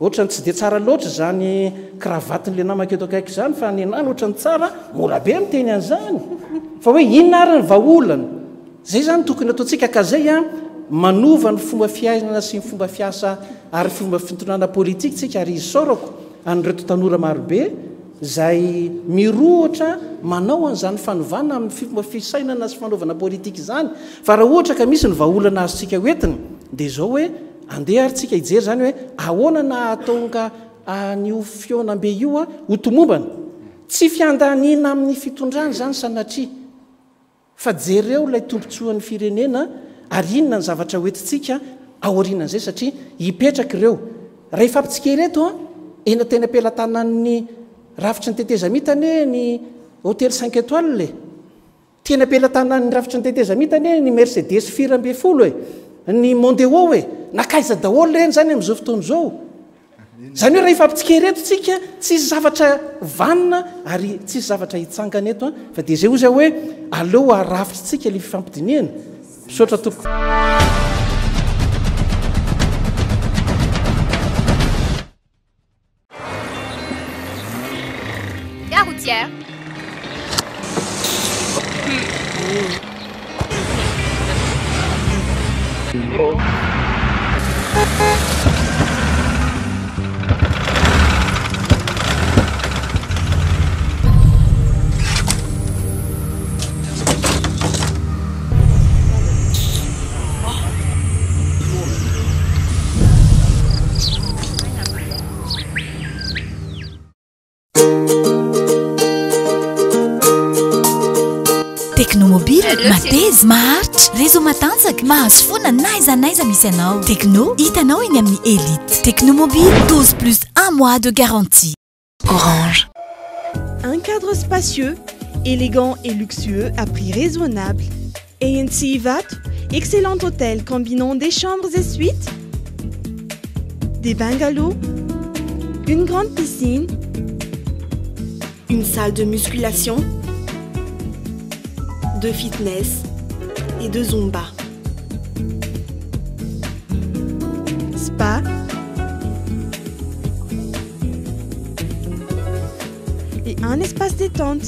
ohatany tsy de tsara loatra zany ravatyn'la namaketoaai zany f yyoiny zay zytoyaik zay manova ny fomba fiainna sy y fomba fiasa aryomba fitonanapolitiksika ary isorako areo tanora marobe zay iht manao an'zanyfnaa ay omba fainna snvnapi zany f hot k misy nyvolna azsikaeiny d zao oe ande aysika ey zanyhoagfionabeioaotmbna tsy finda amin'ny fitondrana zany sanateeolay tombotsan'ny ireneynn nayah fmpitsikareoenatenaplatna any rafitry nyteteza miitane ny hôtel cn etoie tenaplatnany rafitry ny teteza mitanye ny mercedesy firambe folo e ny mondea e nakaiza daholo ireny zany ami'izao fotona zao zany hoe raha ifampitsikery eto ntsika tsisy zavatra vanina ary tsisy zavatra hitsangana eto a ah. fa di zay o zah hoe aleoha rafitratsika ley fifampidiniana msotra tooy Ou... mateza March, rezo matanjaka mas foana na na misy anao Techno elite Technomobile, 12 plus 1 mois de garantie orange un cadre spacieux élégant et luxueux à prix raisonnable et Ivat, excellent hôtel combinant des chambres et suites, des bungalows, une grande piscine, une salle de musculation de fitness et de zumba. Spa. Et un espace détente,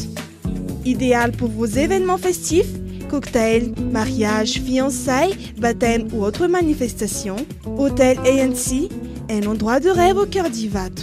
idéal pour vos événements festifs, cocktails, mariages, fiançailles, baptêmes ou autres manifestations. Hôtel ANC, un endroit de rêve au cœur d'Ivato.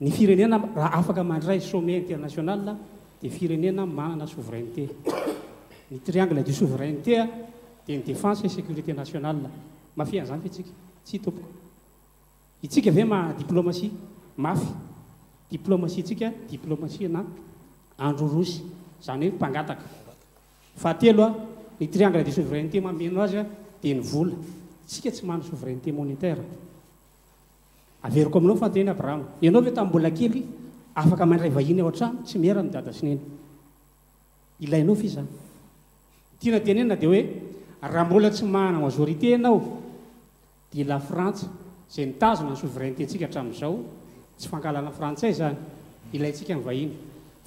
ny firenena raha afaka mandray some international difirenena manana souverent n ian du souvereinté dea ny défens sécurité national an'zany tm its ve aadiplômaie ydlaitsika diplômai na androros zany hoe mtea ny trine de sovereinté mameno azya dia nyvola tsika tsy manaa souverainté monétaire averiko aminao fateny abrahamaaoteayharié lafrantsa zay nitazoa ny souvranté tsika hatrazao tsy aalna frantsay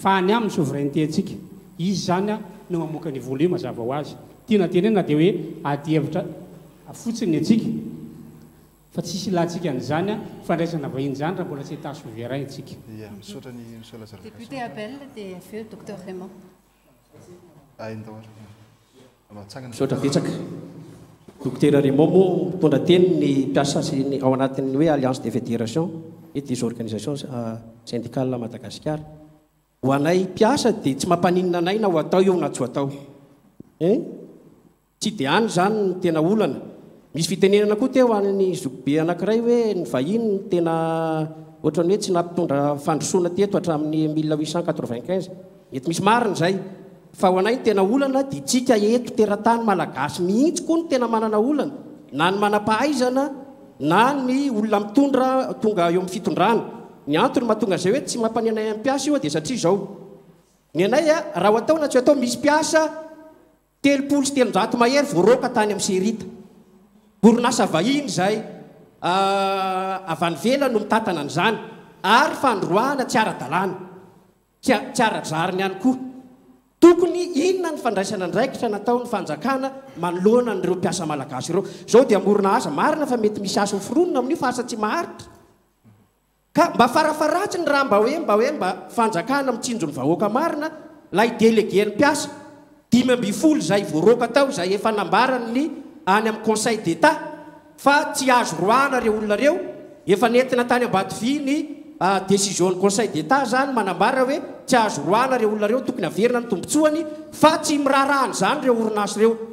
anyyany souvrainté sika izzanyaaolazaaho azyea de oe aa fotsiny atsika f tsy lk 'zanya faia ahizany rahmbola doer remon mo mitondra ten ny aay ao aatin'y hoe alliance de fédération i des organisation euh, sndicale madagaskara ho anay piasa dia tsy mampania anay na ho atao eo na sy o atao tsy di ay zany n tena olana misy fitenenana koa te hoanny zokbe anakiray hoe ny vahiny ny tena ohatrany hoe tsy nahampitondra fandrosoana teto hatramin'ny mila uit centn mety misy ainayetyaaihty aayyaa misy piasa telool sy telonaty mahery oarka tany amin'serita oasahiny zay ah, avanyvela no mitatana nzany ary fandoana syaayayy inona ny fandraisana ndraikia nataony fanaetyh mba farafaratsy ny rahamba oe mba oe mba fanjakanamitsinonyaaina la idelegen'ny piasa dimy ambyfoly zay oaroka atao zay efa nambarany ny any amin'ny conseil d'etat fa tsy azo roana reo olonareo efa nentina tany ambatofy ny decision-n'ny conseil d' etat zany manambarrah hoe tsy ahazo roana reo olonareo tokony averina ny tombontsoany fa tsy miraharaany zany reo orinasy reo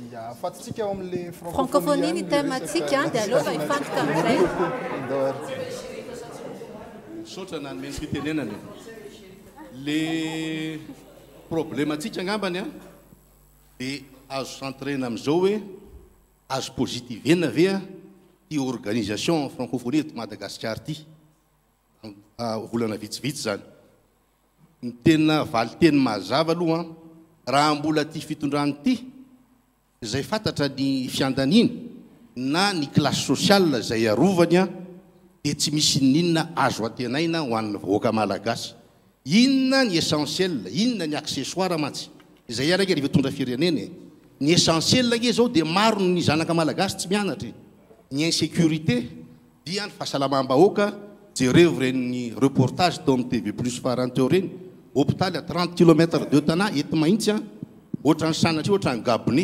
sota nanomeny fitenenany le problemaatsika agnambany a di azo sentrena amizao hoe azo pozitivena avea ty organisation ah, frankophonia ty madagasikara ty volana vitsivitsy zany ny tena valiteny mahazava alohaa raha mbola ty fitondrany ty zay fantatra ny fiandanina na ny lasse soial zay arovanya de tsy misy ninna azo atenaina hoa'nyoakaaiaiti fahasaaambaaka jerevo renny reportage tao a tvplus faratao reny ôpitaly tent kilomètre de tna eti mahitsya oatrany sanatra oatany gabne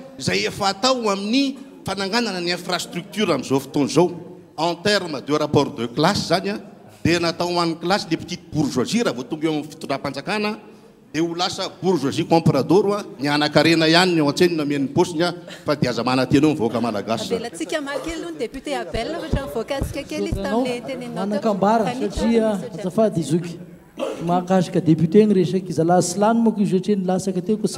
zay efa atao amin'ny fananganana ny infrastructureamin'izao foton zao en terme de rapport de classe zanya dia natao hoan'y klase le petite bourgoisi raha vo tonga eo am'y fitondra-panjakana di ho lasa bourgoisi compradora nianakarena hanny o atsanna mnnyposinya fa diazamana tenao voaka malagasydéputéy sy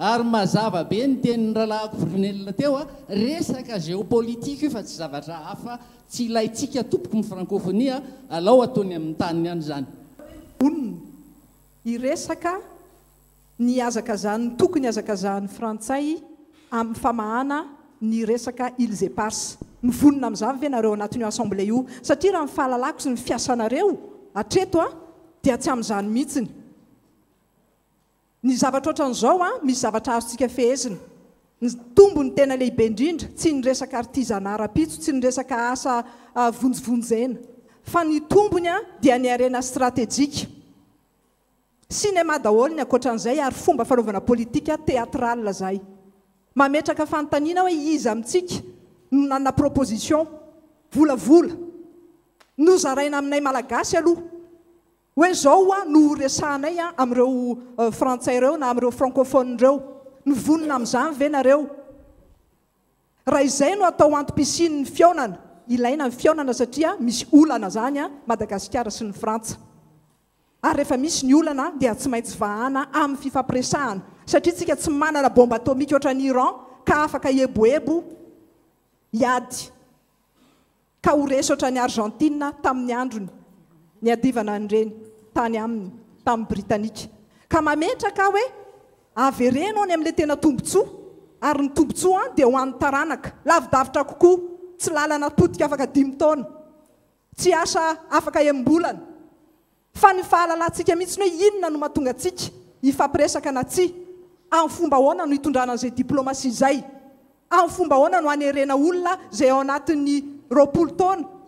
aymazavabe ny tennyahalako vnel teoa esaka géopolitike fa tsy zavatra hafa tsy ilaytsika topoky frankooia alo atony amin'ny tnny ayzanyie ny azaka zany tokony azaka zany frantsay amin'ny famahana ny resaka ilzepars ny vonina am'izay ve nareo anatin'o assemble io satria raha fahalalako syy fiasanareo atretoa dia tsy ami'izany mihitsiny ny zavatra ohatran'izao a misy zavatra azontsika fehezina ny tombony tena lehibe indrindra tsy ny resaka artizanarapitso sy ny resaka asa vonjivonjena fa ny tombony a dia ny arena stratejika cinema daholo ny akoatran'izay ary fomba fanaovana politika téatral zahy mametraka fanotaniana hoe iza amintsika no nana proposition volavola no zaraina aminay malagasy aloha eaonoreahnaareo euh, frantsay reo na areo franôôneoyanotaoanpisinny ianaaay fiamiresahana saria sika tsy manana bomba atômika oatrany iran ka afaka eboebo adrestrany arentina tamin'ny androny enytanyamyte avrenany amla tenatombosa ary ny too d hoanyanaidavira koka tsy alank afaka haala ihitso inona no mahatonaik e afomba hona no itondrananzay diplômai zay ayfomba ahoana no anerena olona zay ao anatin'ny roapolo taona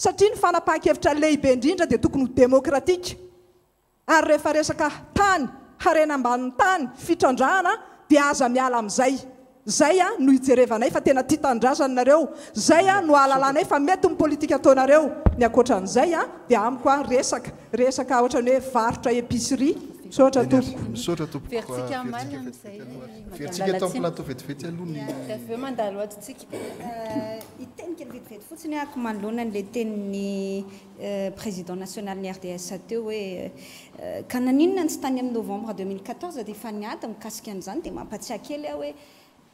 satria ny fanapaha-kevitra lehibe indrindra dia tokony ho demokratike ary rehefa resaka tany harena ambanin'ny tany fitrandrahana dia aza miala ami'izay zay a no hijerevanay fa tena tiatandrazany nareo zay a no ahalalanay fa mety nypolitika ataonareo ny akoatra an'izay a dia amiko a resaka resaka ohatra ny hoe varotra episerie Eh, meitenykely eh, euh, vitivety fotsiny h ako manolonanyla teninny euh, président nationaleni rds ateo hoe euh, ka naninona ny tsy tany amin'ny novembre 2014to dia fa niaty mikasiky an'izany dia mampatsiakely aho hoe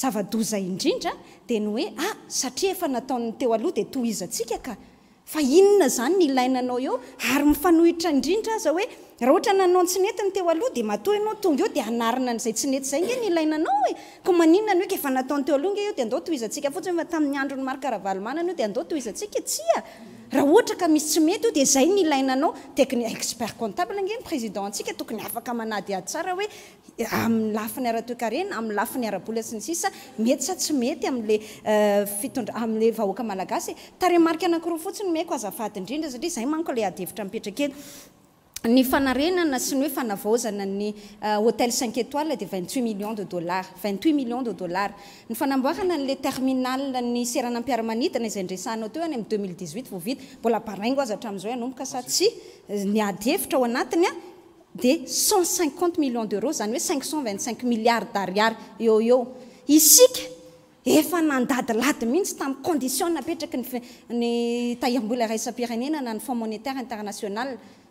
zava-doza indrindra dia ny hoe ah satria efa nataonyteo aloha dia toy iza antsika ka fa inona zany ny lainanao eo ary mifanohitra indrindra aza hoe raha ohatra nanao tsinety ny teo aloha dia matoy ianao tonga eo dia anarina n'izay tsi nety zay nge ny lainanao oe ko maninona ny he ke efa nataony teo aloha nge e di andao toy izantsika fotsin hf tamin'ny andro ny marokarahavalymanany io di anda toy izatsika tsya raha ohatra ka misy tsy mety io dia zay nylainanao tekny expert comptable ngeny président tsika tokony afaka manady ady tsara hoe amin'ny lafi ny aratoeka reny amin'ny lafi ny ara-bolasy ny sisa mety sa tsy mety ami'la euh, fitondra ami'la vahoaka malagasy ta rimarka anakiroa fotsiny meko azafady indrindra satria zay manko ilay ady hevitra mipetrakely ny fanaenana sy y hoe fanavzanany htel euh, sinétole de u millions dedôllar milionsdearyaboala terminal ny sen ampiarimanina izay nresanao to any amy mbolaagoazazao aomier ay oe miliardariatoarasreenana ny fond monétaire international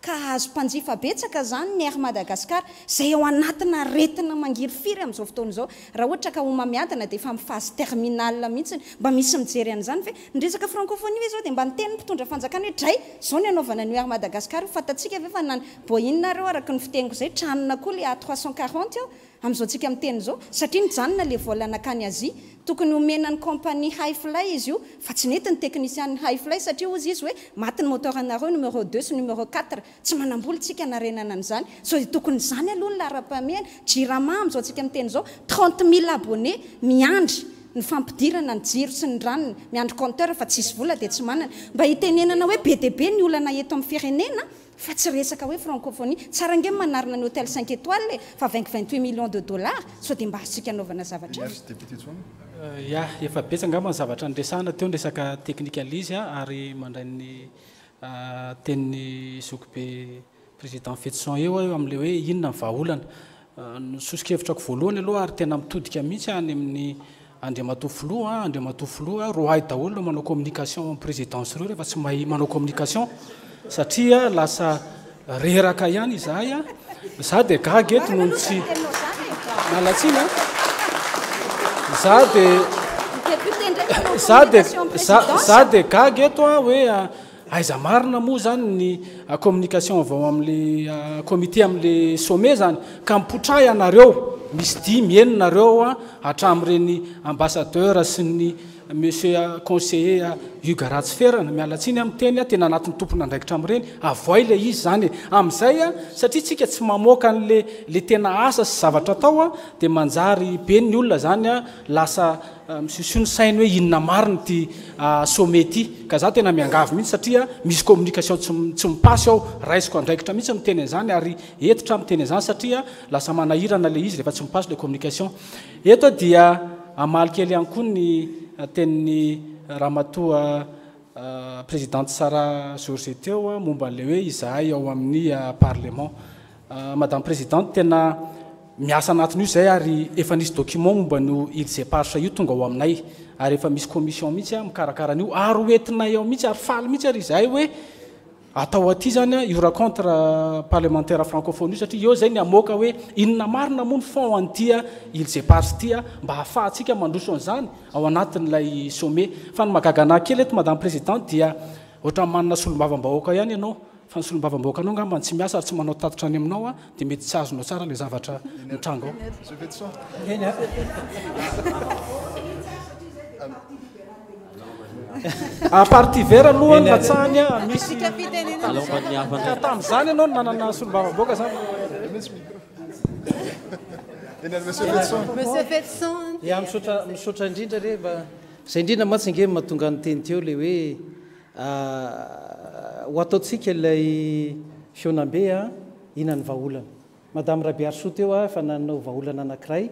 ka azo mpanjifabetsaka zany ny ar madagaskar zay ao anatina retina mangiry firy amin'izao fotony izao raha ohatra ka homamiatina dea efa mifasy terminal mihitsyny mba misy mijery an'izany fae niresaka francofonia hoe zao dia mba noteny ny mpitondra fanjakany hoe dray zao ny anaovana nyo ar madagaskar i fatatsiaka ave fa nany boinnareo araka ny fitegniko izay tranona koa ile a troiscent quarante ao ay atokony homenan'nycmaie hifly izy io fa tsy nety ny teknisiany higfly satria ozy izy hoe mat'nymoteraeo nrodeu sy néro 4re tsy anamboltsika narenana nzanystokonyzay ahanaa-paheaaraa ame ttmile abone miandry ny fampidirana ny jiro sy ny ranony miandry conteur fa tsy izy ola di tsy manany mba hitenenana hoe be diabe ny olana eto amin'nyfirenena a tsoefranciege ina nyôte c eole milion dea gnaar n toeaeii ay mandraynytenyuépésident feton eo ah, amle oeinona aonaoseirakohyao ayte iiamihitsyyain'adaaaolmanaomiatiopésience eoesyanaomuiation satria lasa reraka ihany izahay a za dia gag eto nohontsy malatsina za di za d za dia gag eto a hoe ah, aiza marina moa zany ny ah, communication avao am'la ah, comité amle somme zany ka mipotraianareo misy di mieninareo a atramoireny ambassadeur syny monsieur onseileugras ferana mialatsny amtenytenaaat'nytmpony araikitra areny le izy anyzay satriasika tsy mamokale tena asa sy zavatra ataoa d manjary beny olona zanylasaissino euh, sainy hoe inna ainysomeyteiihitsyaamisy ai ts ipasoaaiodraikitraihitsy tenynyaeireya s aaely ay koay tenny raha matoa euh, présidente sara jorgeteo a mombaan'le hoe izahay ao amin'ny euh, parlement euh, madam présidente tena miasa anatin'io zay ary efa nisy document mombano il zepartre io tonga ao aminay ary efa misy commission mihitsy a ah, mikarakaran'io ary hoentinay ao mihitsy ary faly mihitsy ary izahay hoe atao aty zanya ora contre parlementaire francohone io satria eo zay ny amoka hoe inona marina amon ny fon an'tya il zeparse ty a mba hahafaatsika mandroso n'zany ao anatin'ilay some fa ny magaganah kely eto madam présidant dia ohatra nmanina solombavam-bahoaka hany ianao fanysolombavam-baoakanao gamba n tsy miasaary tsy manao tatotra any aminaoa dia mety ts azonao saralay zavatratranga i aorzay ah, indrindra matsinge mahatonga noteny ty eo le hoe ah, ho ataotsika ilay fionambea ah, ihinan'ny vaholany madame rabiarsot eo a fa nanao vaholana anankiray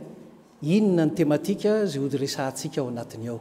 inona ny tematika zay ody resantsika ao anatiny ao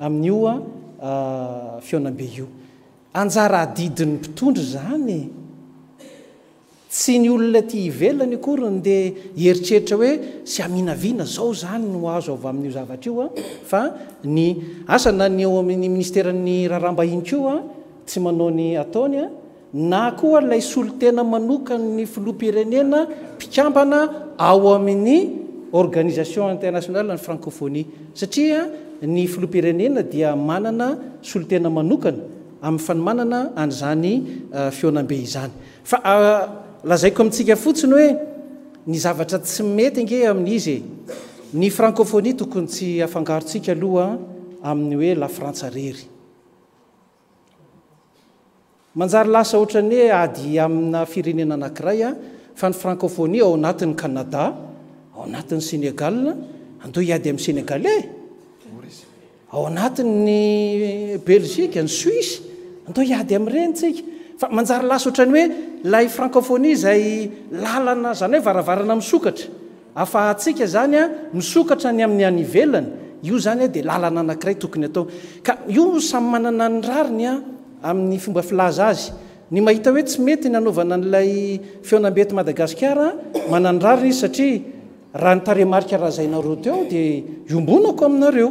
aobe iaa didiny mpitondry zany tsy ny olona ty ivelany akoryn dia eritreritra hoe sy aminaviana zao zany noazo avy amin'i zavatraoa fa ny asa nany ao amin'ny ministerany rarambahinkio a tsy manaony ataonya na koa lay solo tena manoka ny filoapirenena mpikambana ao amin'ny organisation international ny francohoni satria ny filo-pirenena dia manana solotena manokana amin'y fanomanana anzanybysy etyeaizy frankôfonia tokony tsy afangarotsika aloha amin'y oe lafransa reryeady amina firenena anakiraya fa ny frankoonia ao anatin'ny kanada ao anatin'n' senegal ando iady amin'ny senégalais ao anatinny belgika ny suisy ande iady am'renysika fa manjara lasotrany hoe layfrankofonia zay lalana zanyho varavarana misokatra ahafhika zany misokatrany amin'ny anvelanyio zanydlan aarayto io samy manananrariny amin'ny fomba filaza azy ny mahita hoe tsy mety anovana n'lay fonabety madagaskar mananrariny iy satia raha nytaremarikarahazaynareo teo di ombonako aminareo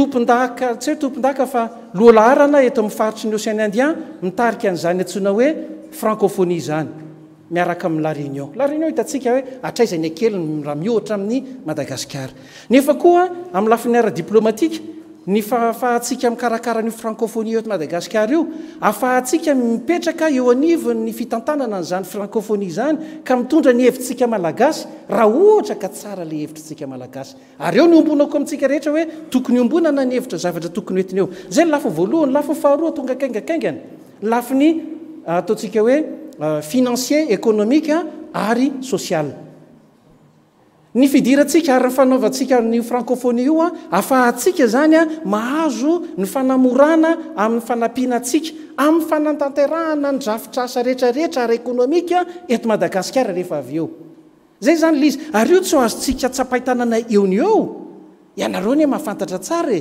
tompondahka tsy hoe tompondahaka fa lola harana eto amin'ny faritry ny oseany andian mitarika an'izany antsoina hoe frankofonia zany miaraka amin'ny la reunion la renion hitantsika hoe atraiza ny akelynyraha mihohatra amin'ny madagasikara nefa koa amin'ny lafiniara diplômatika ny faafahatsiaka mikarakaran'io frankofonia o madagasikary io ahafahatsiaka mipetraka eoanivo ny fitantanana n'zany frankofonia zany ka mitondra ny hevitrtsika malagasy raha ohatra ka tsara la hevitratsika malagasy ary eo ny ombonako amitsika rehetra hoe tokony ombonana ny hevitra zavatra tokony oentiny eo zay y lafa voalohany lafifaharoha tonga akaingakaingany lafiny ataotsika hoe euh, financier ekonomika ah, ary sosial ny fidirantsika ary ny fanaovantsika ny frankofony io a ahafahatsika zany a mahazo ny fanamorana amin'ny fanampihanatsika amin'ny fanatanterahana ny rafitrasa rehetrarehetra ary ekônomika eto madagasikara rehefa avy eo zay zany la izy ary io tsy ho azotsika ts apahitanana eony eo ianareo any oe mahafantatra tsara e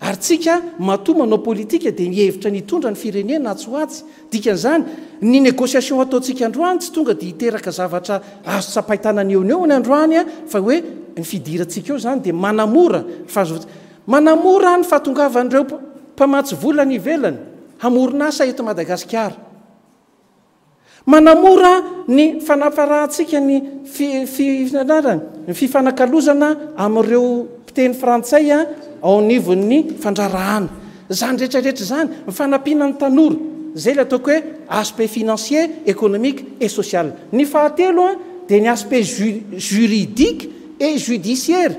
ary tsika matoa manao politika dia nihevitra nitondra ny firenena atsoho atsy dikan'zany ny negosiation ataontsika androany tsy tonga dia hiteraka zavatra azo tsapahitana ny eony eony androany a fa hoe ny fidirantsika eo zany dia manamora faaz manamora ny fahatongavandireo mpamatsy volany ivelany hamorina asa eto madagasikara manamora ny fanafarahantsika ny fi-finarany ny fifanakalozana amin''ireo mpteny frantsay a aonivon'ny fandrarahana zany retrarehetra zany myfanapiana ny tanora zay ilay ataoko hoe aspect financier economike et sociale ny fahatelo a dia ny aspect jujuridique et judiciaire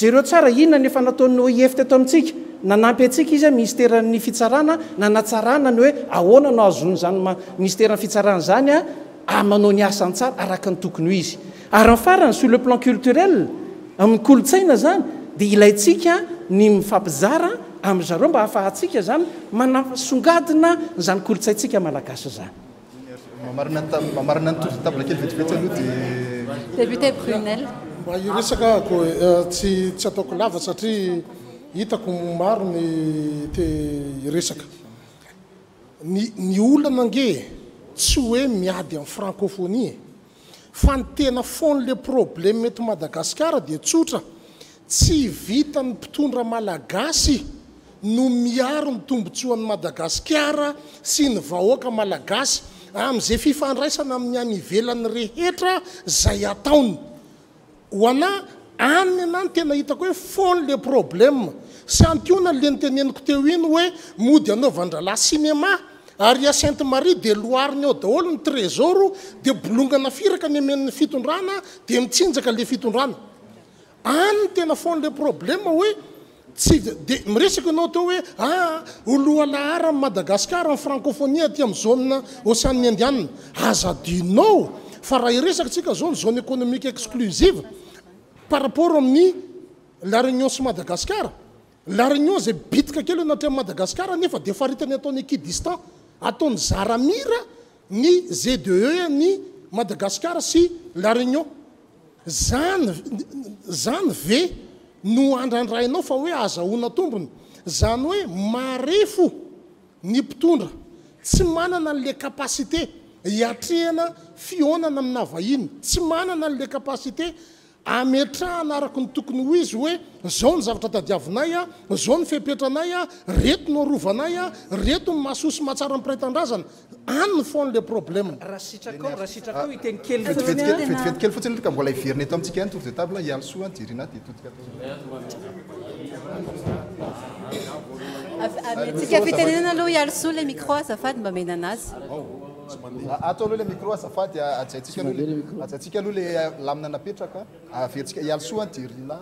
jereo tsara ihnona nefa nataon'ny ohefita eto amintsika nanampy atsika izy miisterany fitsarana nanatsarana ny hoe ahoanano azonyzanyinistern'nyfitsarana zanya amanao ny asantsara araka ny tokony ho izy ary nfarany sor le plan culturel amin'ny kolotsaina zany dia ilaytsika ny mifampizara am'zareo mba hahafahatsika zany manasongadina zanykolontsaitsika malagasy zany hitako maro ny t nny oloanange tsy hoe miady amin'y francôfoni e fa ny tena fon'la problema mety madagasikara dia tsotra tsy vita ny mpitondra malagasy no miaro ny tombontsy ho anny madagasikara sy ny vahoaka malagasy amn'izay fifandraisana amin'ny anivelan'ny rehetra zay ataony ho ana anny anay ny tena hitako hoe fon' la problem sy antionale niteneniko teo iny hoe mody anaovandrala cinema arya sainte marie de loariny ao daholo ny trésor de bolonganafiraka ny eny fitondrana de mitsinjakle d ieanaoaoehamadagasar ah, franoniaty amzaaznao a aha easik zaoznonie exclusivepaapotamin'nylaunion sy madagasar laregnon zay bidika kely iano atreha' madagasikara nefa dia faharitany ataony équi distant ataony zaramira ny zdee ny madagasikar sy larignon zany zany ve no andrandrainao fa hoe azahoana tombony zany hoe marefo ny mpitondra tsy manana n'la capacité iatrehana fionana amina vahiny tsy manana n'la capacité ametrahnarako ny tokony hoy izy hoe zao ny zavatra tadiavinay a zao ny fepetra anay a reto noorovanay a reto ny masosy mahatsara anpratan-drazana anny fon' le problèmeeteotmbola iverineto amtk todeaeodi ato aloha ile micro azafady aaazatsika aloha ilay lamina anapetraka avetsikaialsouandirinadiagaan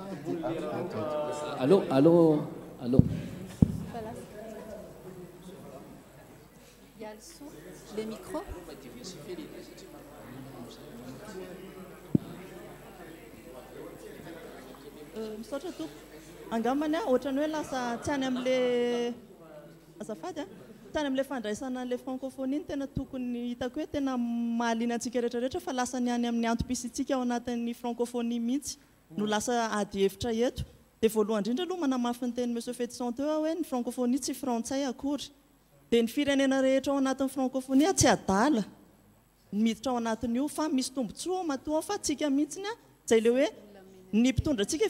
ohatra'ny hoe lasa ty any amle azafady tany am'la fandraisana la francni ny tena tokony hitako hoe tena malinaantsika rehetrareetra fa lasa nyany amin'ny anopisitsika aoanati'y francni mihitsy o lasaaeitr ed voalohanydrindraaloha manamafinyteny mnsieu ftcante hoe ny francni tsy frantsay ayat'yraniiitaytsy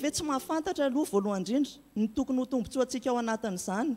faloha voalohanidrindra nytokony h tombooa atsika ao anatin'izany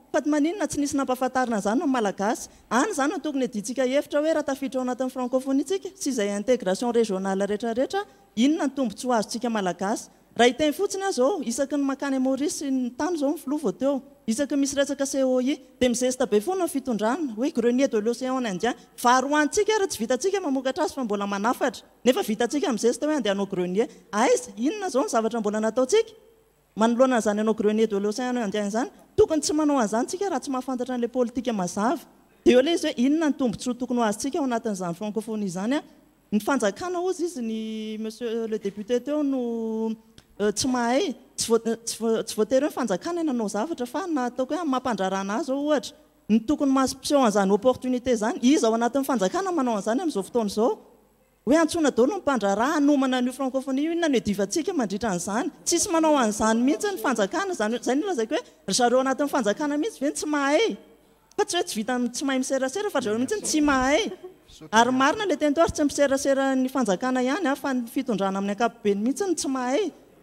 fa annna tsy nsyraniéaiéoy oyyoaisynaieie eéooanao manoloanan'izany anao grene deleaanehanzany tokony tsy manao an'zanytsika raha tsy mahafantatra an'la politika mazava de o lay izy hoe inona ny tombotsy tokony ho azytsika oanatin'izany fancooni zanya ny fanjakana ozy izy ny monsieu le député teo no euh, tsy mahaay tsy voatery hoe nfanjakana nanao zavatra fa naataoo hoe mampandraranazy ao ohatra ny tokony masopse a'zany opportunité zany izy ao anatin'fanjakana manao a'izany am'zao fotona zao hoe antsona dolo mpandrarah nomana n'io frankofoni inona ne divatsika mandritra n'izany tsisy manao an'izany mihitsyny fanjakana zany zay nlazak hoe y zareo anatin fanjakana mitsy veny tsy mahay ktsy hoe tsy vita tsy mahay miserasera fa zare mhitsny tsy mahay ary marina la teny to ary tsy miseraserany fanjakana ihany a ah, fa ny fitondrana amin'ny ankapobeny mihitsiny tsy mahay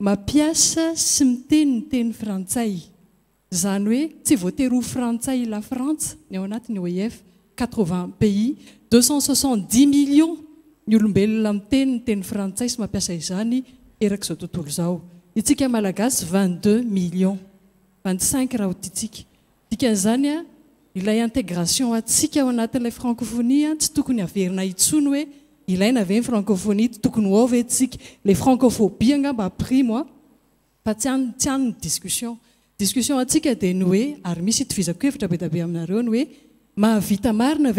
mampiasa sy miteny nyteny frantsay zany hoe tsy voatero frantsay lafrantse y ao anatin'ny oif e qit pays dcensoidi millions ny olombelona miteny ny tenyy frantsay sy mampiasa izany erak' zao tontolo zao itsika malagasy 22 millions 2itcinq raha otiatsikan'zany a ilay intégration atsika ao anatin'ilay francohoniaa tsy tokony averina hintsony hoe ilainaanyidysbee ioeinae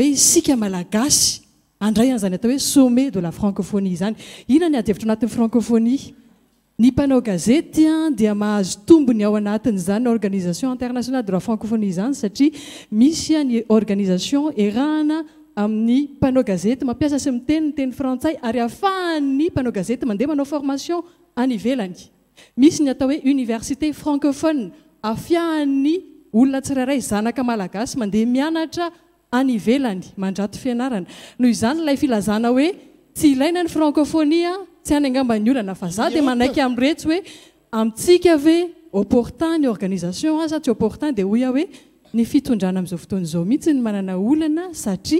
isika alaasyandrayan'zay ataooe somme de la francoonie zanyinany adyevitra anatn'ny francooiny manaoazediamahazotombny aaazanyanisatiiternaiaedelaanizany saiamisyny organisation ahna mpnaoazemia tenytenrantsayaryahanympanaoazemndemnaofrmaonelnymisy ny at oe niversité francofhany olona tsrarayzanakalaas mandea mianatr avelanymandrato fianarananoho izanylayioeranyaeprtnyaniation aztyprtn d oahoe ny fitondrana am'zao fotonzao mihitsy ny manana olana satria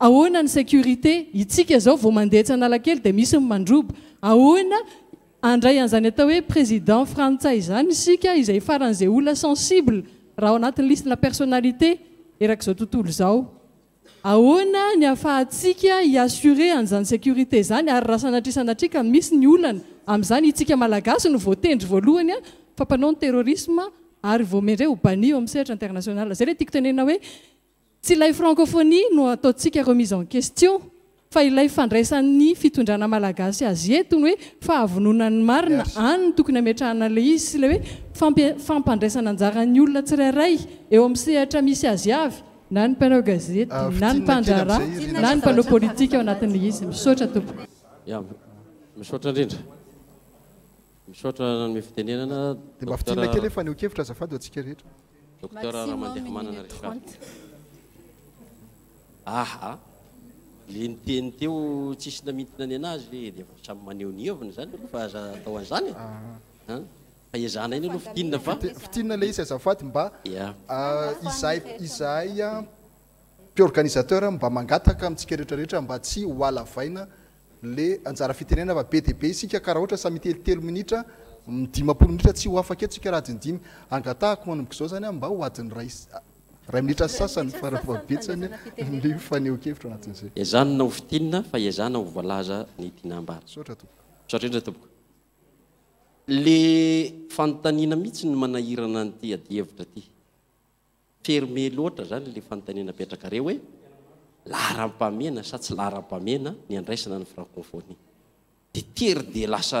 ahoana ny sécurité itsika zao vao mandehatsy anala kely de misy ymandroaana andray an'zany atao hoe président frantsay zany sika izay faran'zay ona sensileaha anatylisn personalité eazaotonoao hak iassr azanysécurité zany aryraha sanaanamisy aaam'ny sertr internaionalzay le tiako tenena hoe tsy ilay francohoni no ataontsika remise en qestion fa ilay fandraisan'ny fitondranamalagasy az etony hoe fahavononan'ny marina anyny tokony hametrahnala izy sy lay hoe fampandraisana njara n'ny olona tsirairay eo amin'ny sehatra misy aziavy na ny mpaeo gazetna mna peopoitkoaat' izymiso ol a mba iizay mpioganisateur mba mangataka mtsika rehetrarehetra mba tsy hoalavaina le anjarafitnaa fa be diibe isika karaha ohatra samytelitelo minitra midi miitra tsy hoafaketsik rahaiidimy angatahako manombok zao zany mba oai'nyras ahamtrnyfaaberezanna ho fitinna fa iazana ho voalaza ny tianabarasotra drtmok le fanontanina mihitsy ny manahirana n'ity adihevitra ty ferme loatra zany la fanontanina petrakareo hoe lahrampamena sa tsy lahram-pamena ny andraisana ny francofoni de tery di lasa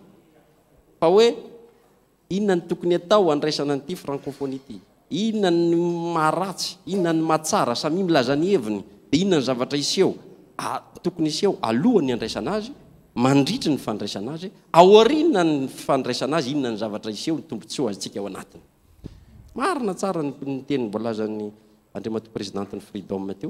fa hoe inona ny tokony atao andraisana n'ity frankofonyty inona ny mahratsy inona ny matsara samy milaza ny heviny dia inona ny zavatra iseo atokony iseho alohany andraisana azy mandritry ny fandraisana azy aoarina ny fandraisana azy inona ny zavatra iseo ny tompontso azy tsika ao anatiny marina tsara ny teny mbolaza ny andriama to prézidantiny friedomtyo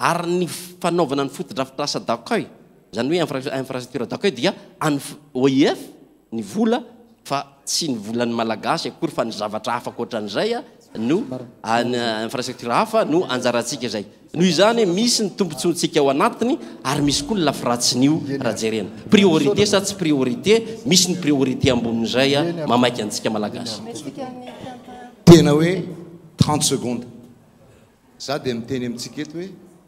ary ny fanaovana ny fotodrafitrasa daky zany hoe irastrture dia ayoif ny vola fa tsy nyvolan'ny malagasy aoyfa nzavarafyoaf noaynohozny misy nytompotsontsika o anatiny ary misy koa ny lafiratsinyio rahajerena priorité sa tsy priorité misy ny prioritéamboninzaya antsikaaa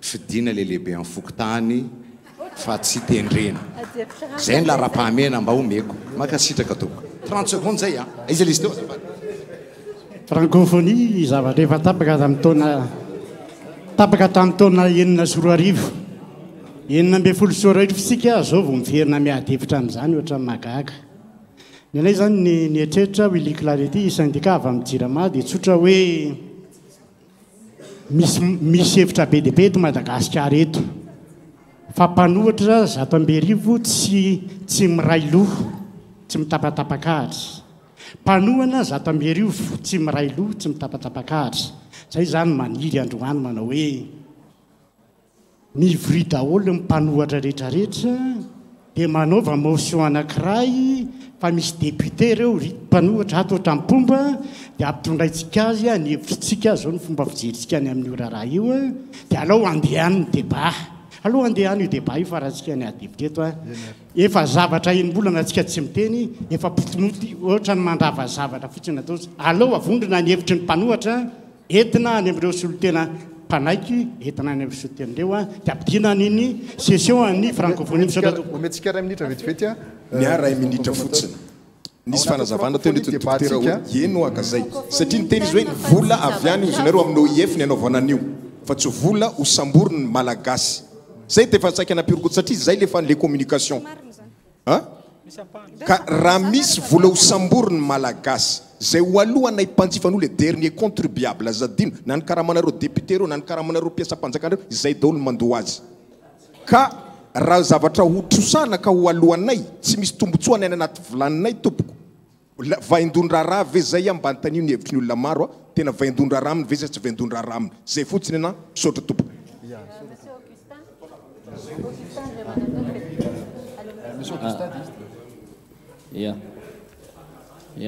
fidina ley lehibe aminny fokotany fa tsy tendrena zay ny lahraha-pahamena mba ho meko maka sitraka toktntsonde zay zfrankohoni zavatra efataakatta tapaka tamin'ny taona enina soro arivo enina mbe folo sorarivo sika zao vao miverina miadyhevitra amn'izany ohatra magaka nyanay zany nietreritra li clarité i syndika avy mjirama di tsotra hoe misy misy hevitra be diabe to madagasika reto fa mpanohatra zato ambyarivo tsy tsy miray loha tsy mitapatapakahatra mpanohana zato ambyarivo tsy miray loha tsy mitapatapankahatra zay zany maniry androany manao hoe mivris daholo e mipanohatra rehetrarehetra di manaova motion anak'iray fa misy deputé reo mpanohtraatohatra pomba diaampitrondraytsika azy nyhevitrtsika zao n fomba fijeritsika ny amin''oraraha io dia alao andehan ny deba al andehanydiba iofa rahatsika nyadhevitraeto efa zavatra enombolana antsika tsy miteny efapotmot ohtrany mandravazavatra fotsiny ato alo avondrina nyhevitry ny mpanohatra entina any amreo slotena fanaiky entina stendreo a ah, tiampidinany iny setion ny francophonieee nyaray minitra ah, eh, fotsiny nisy fanazavana teoneet enoaka zay satria ny teny izy hoe vola avy any io zanareo amin'ny oif ny anaovana anio fa tsy vola hosamborony malagasy zay ti fa tsaika anampirokot satria zay lefa nla communication a ah? ka raaha misy vola hosamborony malagasy zay hoalohanay mpanjifanole dernier contribiable azadino na ny karaha manareo député reo na nykarahamanareo mpiasam-panjakanreo zay daolono mandoa azy ka raha zavatra hotrosanaka hoalohanay tsy misy tombotsohanany anaty volaninay tompoko avaindondra ra ve zay a mba nytanyo nyhevitry ny olona maro a tena vaindondra ra amny ve zay tsy vaindondra raha aminy zay fotsiny ana isaotra tompokoh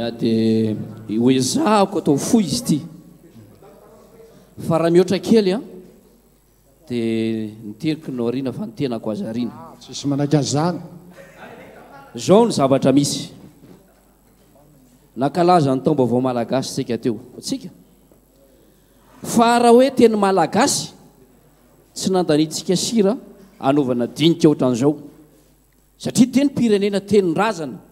a di hoezako atao fo izy ty fa raha ihoara kelya ah, dia nitenikinao arina fa nitenako aza riana ah, zao ny zavatra misy nakalaza ny taombo vaomalagasy tsik o faraha hoe teny malagasy tsy nandanitsika sira anaovana dinika ohtran'izao satria te ny pirenena tenyrazana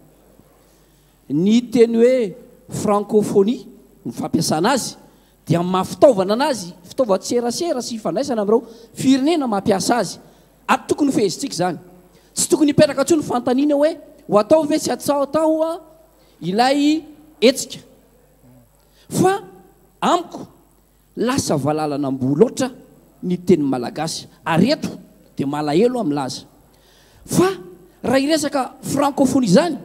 ny teny hoe frankôfonia ny fampiasana azy dia mahafitaovana anazy fitaova-tserasera sy fandraisana am'ireo firenena mampiasa azy ary tokony hofehzintsika zany tsy tokony hipetraka atso ny fantaniana hoe ho atao ve sy atsaotaoa ilay etsika fa amiko lasa valalana m-boloatra ny teny malagasy areto dia malahelo ami'laza fa raha iresaka frankôfonia zany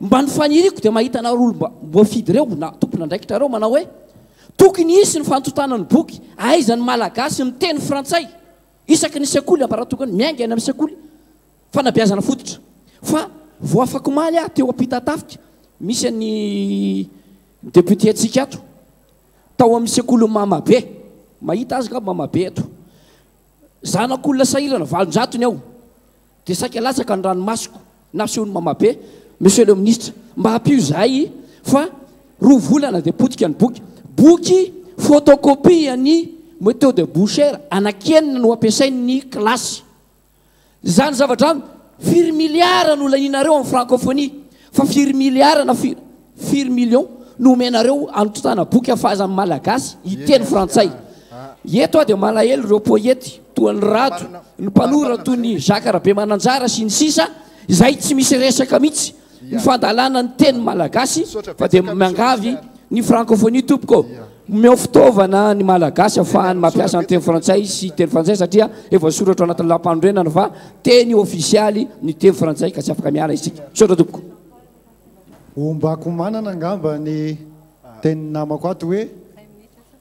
mba nyfaniriko de mahita anaroolo mba mbofidy reonaoondaikiareo maa oe tokony izy sy nyfantotanany boky aizany malagasy miteny frantsay isaky ny sekoly mbarahatokoy iaingny amyseolyialyaaa nyranomasiko naseolo mamabe monsieur le ministre mba hapo zay fa oa olana diptikanybok boky hotocopiany meteo de boucèr anakenna no ampasai ny klasy zany zaatrafirmiliarnylainareo ami'y francooni fa firmiliarna fir milion nomenareo aotanabokyhafazmalaas ieansayea ah. d maaely rpoleton'a ny mpanoratony zakarahabe manajara syny sisa zay tsy misy resaka mihitsy ny fandalàna ny teny malagasy fa di mangavy ny frankofonia tompoko mo fitaovana ny malagasy ahfahan'ny mampiasa nyteny frantsay sy teny frantsay satria efa soratra o anatin'ny lapanorenany fa teny ofisialy ny teny frantsay ka tsy afaka miala iztsika sotra tookoombako manana angambany ten namako ato hoe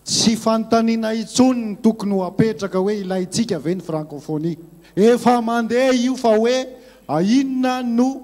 tsy fantanina itsonyny tokony ho apetraka hoe ilaytsika ave ny frankofonia efa mandeha io fa hoe ainna no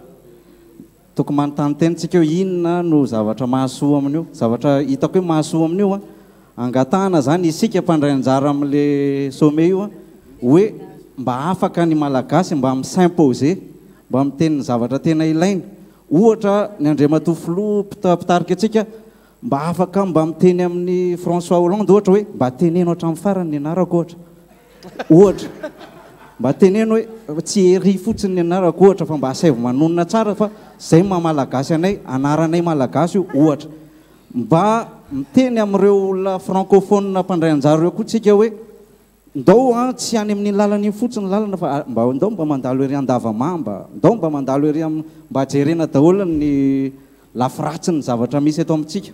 toko manontany tenyntsika o inona no zavatra mahasoa amin'io zavatra hitako hoe mahasoa amin'ioa angatahana zany isika mpandraynjara amla some ioa oe mba afaka ny malagasy mba mi'simposé mba miteniny zavatra tena ilaina ohatra ny andrimatofilo pitarika atsika mba afaka mba mteny amin'ny françois olande ohatra hoe mba tenenaohatra 'ny farany ny anarakoohtoh mba teneny hoe tsy hery fotsiny ny anarako ohatra fa mba as manonina tsara fa zay m malagasy anayananaymalaasyomba miteny am'reo olla francofo mpandrayanjary reokoasikahoendotsy any amin' lalaniny fotsinyanafaandomba andhedambndomba mandaohemba aeeolony zavisy ttsky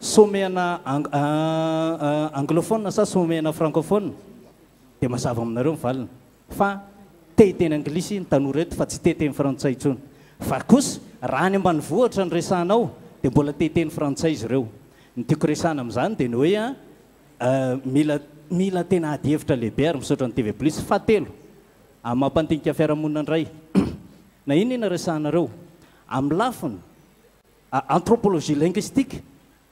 somena anglôsa soefraneyaisntet fa tsy teteny frantsay tony a os rah ny mbanyvohatra nyresanao de mbola teteny frantsay zy eo'zanydoemila tena adyhevitra lehibe ary misotrany tvlus m antropoloie linguistiqe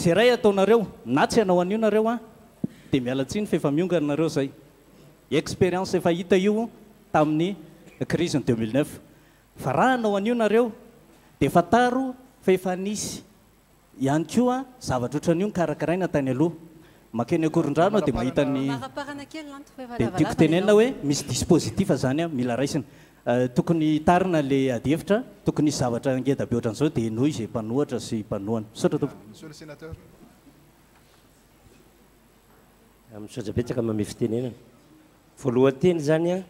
ze ray ataonareo na tsy hanao an'io nareo a di mialatsiny feefamiongannareo zay expérience efa hita io tamin'ny criziny 200n fa raha anao an'io nareo di fa taro feefa nisy ihany koa zavatra oatra an'io nikarakiraina tany aloha makeny akorondrano ao di mahitanydi tiako tenenna hoe misy dispositif zany a mila raisiny Eh, tokony tarina le adyevitra tokony zavatra angedy beoatran'izao di no zay mpanohatra sy mpanoanyzanya euh, ah,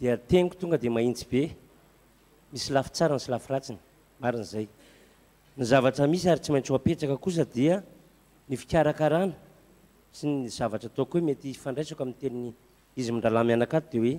diateniko tonga de maitsy be misy lafi tsarany sy lafratiny aiay nzavata misy ary tsy maintsy ho apetsaka kosa dia ny fikarakarana sy ny zavatra ataoko h mety ifandraisako amiy tenny izy midralamianakat doe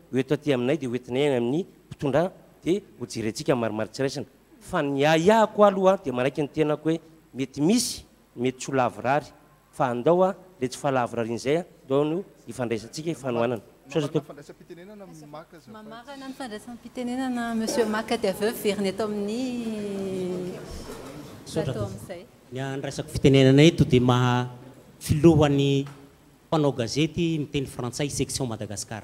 eto aty aminay de etinay amin'ny mpitondra de ojeryntsika marimaritsiraisany fa nyaahkoaloha de maraky ny tenako hoe mety misy mety tsyolavrary fa andaoa le tsyfahlarary nzay dn ifandraisatsika fanoanyaaisako fitenenanay eto de mahafilohany fanao gazety mteny frantsay section madagaskar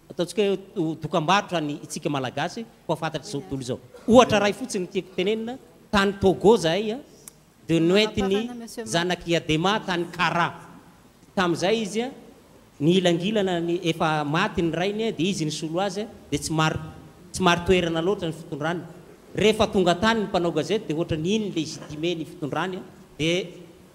ataontsika hoe doka-barotra any itsika malagasy fa afantatry zao tolo zao ohatra ray fotsiny tiako tenenina tany togo zahay a ah, de noite nny zanakyadema tany kara tam'izay izy a ah, niilangilanay efa maty ny rainy ah, dia izy nysolo azya di satsy maro toerana loatra ny fitondrany rehefa tonga tany ny mpanaogazety dia ohatra ninyny legitime ny fitondranya dia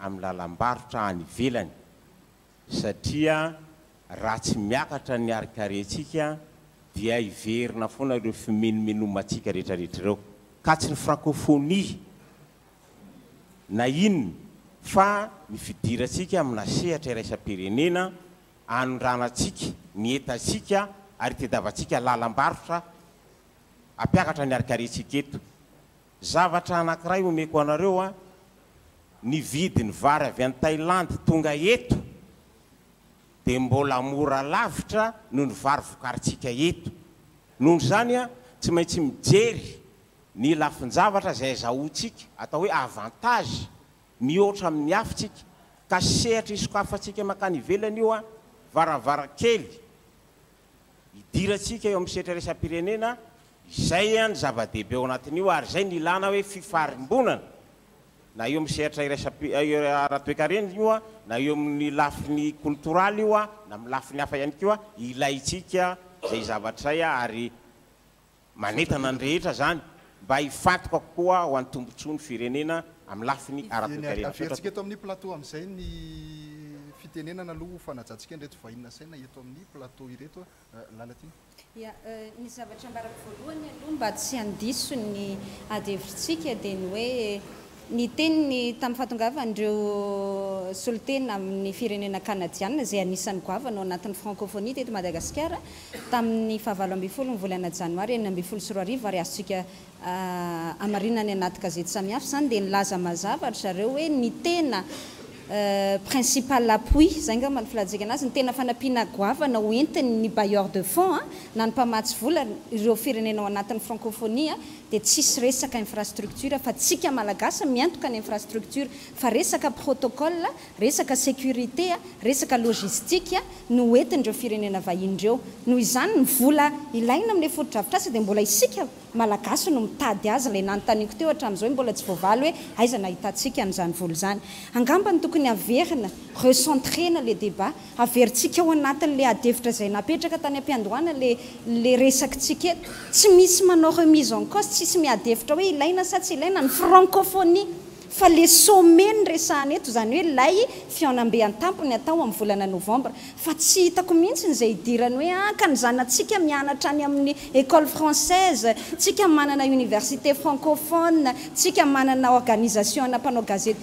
a'llabaoa anyeyatia raha tsy miakatra ny arikarétsika dia iverina foanareo fimenomenomatsika reetrarehtrareo ka tsy ny frankofoni na inny fa ny fidiratsika mina sehatra iraisa-pirenena anondranaatsika ny etatsika ary tediavantsika lalambarotra apiakatra ny arikarétsika eto zavatra anakiray omeko anareo a ny vidy nyvary avy an'nytalandy tonga edmbola mora lavitra noho nyvary vokarsika enohoyzanya tsy maintsy mijery ny lafinjavatra zay zaotsika atao hoe amaan'y atik ka sehtr iskafatsika makay ivelanyiaakeyitsikaeo amsetra resapirenena izay any zava-dehibe ao anatin'io ary zay ni làna hoe fifarimbonana na io ametra raa eh, aratoekareny io a na eo amin'ny lafiny coltoraly io a na milafin'ny afa ianyko a ilaytsika zay zavatra y a ary manentana nrehetra zany mba hifantokaokoa ho an'nytombontso ny firenena ami'y lafiny ara-oea tsyandisony adevirta di ny eh, eh, oe ny teniny tamin'ny fatongavandreo solotena amin'ny firenena kanadiana zay anisany goavana ao anatin'ny francohonia teto madagasikara tamin'ny fahavalo ambiny folo nyvola ana janoary eny ambifolo sy roa arivo ary azotsika ah, amarina ny anaty gazety samihafy zany dia nilaza mazavatra zareo hoe ny tena Euh, principal apuis zay nga many filajaka anazy ny tena fanapiana goavana hoentinyny bailleur de fond a na nympamatsy vola ireo firenena ao anatin'ny francophoniea dia tsisy resaka infrastructure fa tsika malagasy miantoka ny infrastructure fa resaka protocole resaka sécurité resaka logistika no entinyreo firenena vahindreo noho izany ny vola ilaina ami'lay fori-dravitra asa dia mbola isika malagaso no mitady azy ilay nanontaniako teo hatramin'izaoh e mbola tsy voavaly hoe aiza nahitantsika n'izany volo zany angambany tokony averina recentrena le debat averyntsika eo anatin'lay ady evitra zay napetraka tany ampiandohana le la resakitsika e tsy misy manao remise en cose tsisy mihadyevitra hoe ilaina sa tsy ilaina ny francohonie fa le some ny resany eto izany hoe lay fianambe an tampony atao amin'ny volana novambra fa tsy hitako mihitsy nyizay hidirany hoe anka ah, nyzana antsika mianatra any amin'ny école française tsika manana université francophone tsika manana organisation na mpanao gazete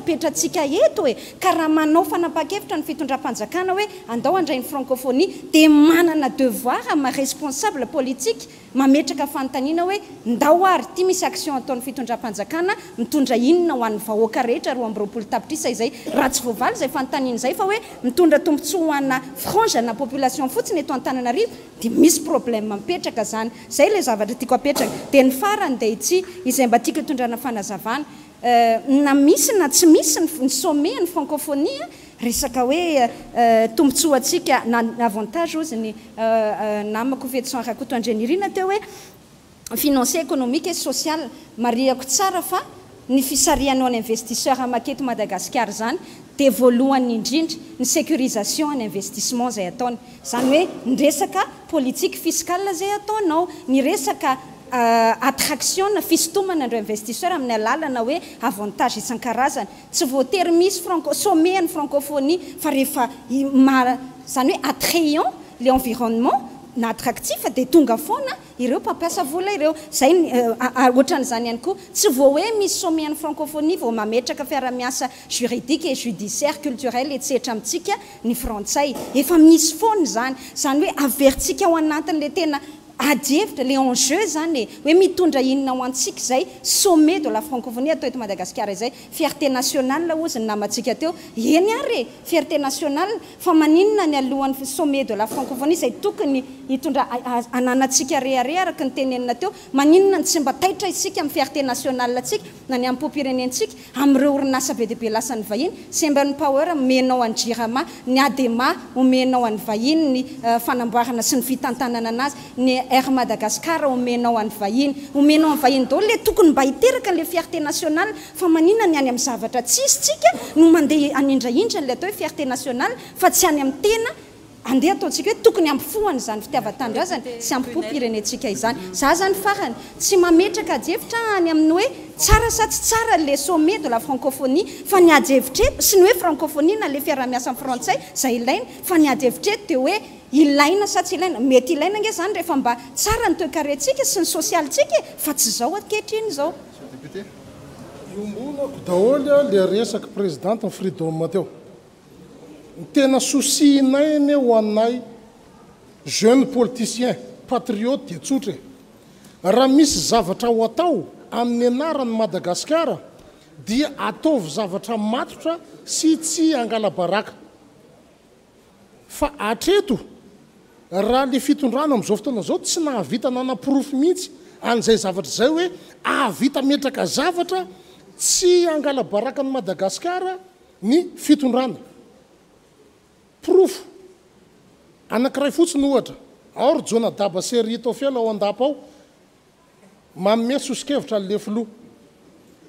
-aaoeanda e. andra 'ny francooni di manana devoirma responsable politike mametraka fantanina oe ndaoary ty misy ation ataony fitondram-panjakana mitondra inona hoanny vahoakarehetra r amaolo taitrsazay raha tsy vavalyzay fantaninazay fa oe mitondra tompotsy hoana frangena population fotsiny eto antananari di misy problème mapetraka zany zay la zavatra tiako apetrana de nyfarandetsy izay mba tiaka itondrana fanazavana Eh, na misina tsy misy ny somme ny fankofoni resaka oe eh, tompontsoa antsika naavantage ozyny namakofetsrakoto andreniri na eh, teo hoe finaneéconomiue et sociale mariako tsara fa ny fisarianao nyinvestisseur maketo madagaskar zany di voalohany indrindry ny sécurisation nyinvestissement zay ataony zany hoe nresaka politikue fiscale zay ataonao ny resaka Euh, attraction fistomana ndreo investisseuramin'ny alalana oe avantage isan-karazany tsy votery misy somean'ny francohonie fa rehefazany oe atrayant le environnement nattractif d tongafana ireopampiasala ireo zayorn'zany euh, ay koa tsy vao oe misy someny francoonie vao mametraka fiaramiasa juridique et judiciaire culturel etcetr amitsika ny frantsay efa misy foany zany zany oe avertsika ao anatin'la tena adyevitra le anjeu zany e. oe mitondra innao antsik zay somme de la francooni at madagasarzay firténaioal z namasik teoeta ysome de la francoonieay toi aaeao sy mba ira isikmifirté naioaasik ay appirenentsik areo orinasa bediibe lasany vahiny sembnypaermenao any jirama ny adema omenao any vahinny euh, fanamboarana sy nyvitantanana anazy madagasaromeaoanyvahioeao ah dala tokony mba hiteraka la fiatenaional fa maninany ay am'nyzavatra tsisysika no mande anindraintrala ataohefiat naioal fa tsy any am'ntenaadeataosika oe toonyaayzayfiaaaazanysy aeneniizay za zanyfrany tsy mametraka aevitra anyaminy oe tsara sa tsy tsarala some de la francohonie fa nyaevitre sy ny hoe francninalfiaahiasafrantsay za ilai fa nyaevitre doe ilaina sa tsy ilaina mety ilaina nge zany rehefa mba tsara nytoekarétsika sy ny sosialytsika e? fa tsy zao atehtry iny zaoomboako daholy a la resaky présidanten friedomateo ntena sosiinaine ho ainay jeune politicien patriote de tsotr e raha misy zavatra ho atao amin'ny anarany madagaskara dia atovy zavatra matotra sy tsy angala baraka fa atreto raha le fitondrano ami'izao fotoana zao tsy nahavita nana profo mihitsy an'izay zavatra zay hoe aavita metraka zavatra tsy angala baraka ny madagasikara ny fitondrano profo anakiray fotsiny ohatra ao ryjona daba serie tao felo ao andapa ao manomeysosikevitra le flo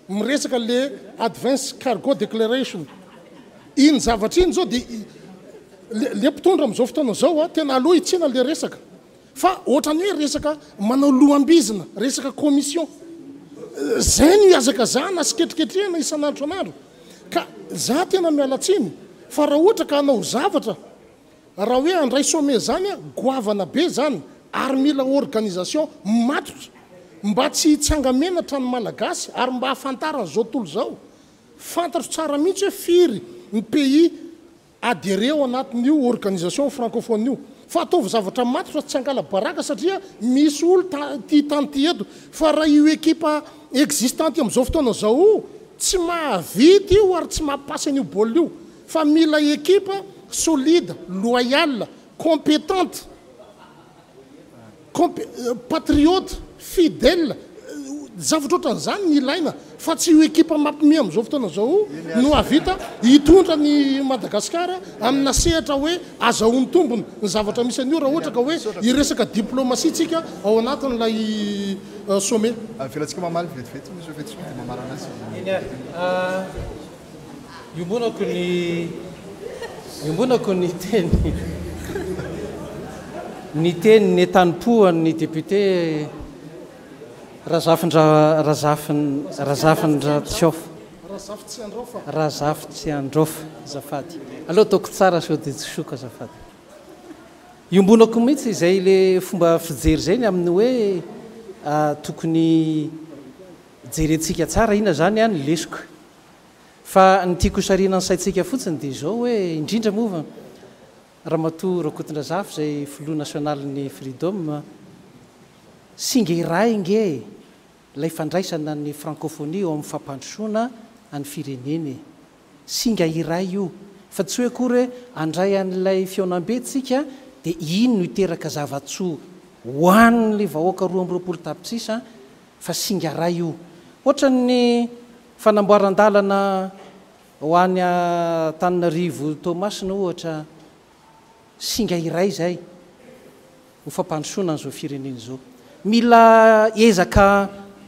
miresaka le advance cargo declaration iny zavatra iny zao dia le pitondra am'izao fotanao zaoa ah, tena aloa itsinale eaka fa oatany hoe resaka manao loambizinaresakacommission zay no azaka zanasketriketrehana isnatr anando ka ztena mialatiny fa raha ohatra ka hanao zavatra raha oe andray some zany ah, goaana be zany ary mila organisation matotra mba tsy hitsangamenatra nymalagasy ary mba hahafantaranyzao tolo zao fantatro tsara mihitsy hoe firy ny pays adere o anatin'io organisation francophone io fa ataovao zavatra matotra tsy angala baraka satria misy olo tati tany ty eto fa raha io ékipa existante am'izao fotoana za tsy mahavity io ary tsy mahampasy an'io baole io fa mila ekipa solide loyal compétante com euh, patriôta fidel zavatra ohatra n'zany nyilaina fa tsy ekipa mampiomi am'izao fotoana azao no avita hitontra ny madagaskara ami'nasehatra hoe azaoany tombony ny zavatra misy an'io raha ohatra ka hoe iresaka diplômasie tsika ao anatinyilay euh, someiombonako ah, ah, ny tenyny tanypoany député hdtyaoihitzay le fomba fijery zany amin'ny hoe tokony jeresika tsara ina zany anyleik ntikoan ny saisika fotsiny di zao hoe idrindrao rahamatorakotindra zaf zay flo nationalny friedôm sngrainge la fandraisana ny frankôfoni eo amin'yfampandroona any fireneny singa iray io fa tsy hoe koryhoe andray an'lay fionambetsika di in no iteraka zavatso hoannle vahoaka roaots fa singa ray iooany fanaboaadaanahotanrioaihd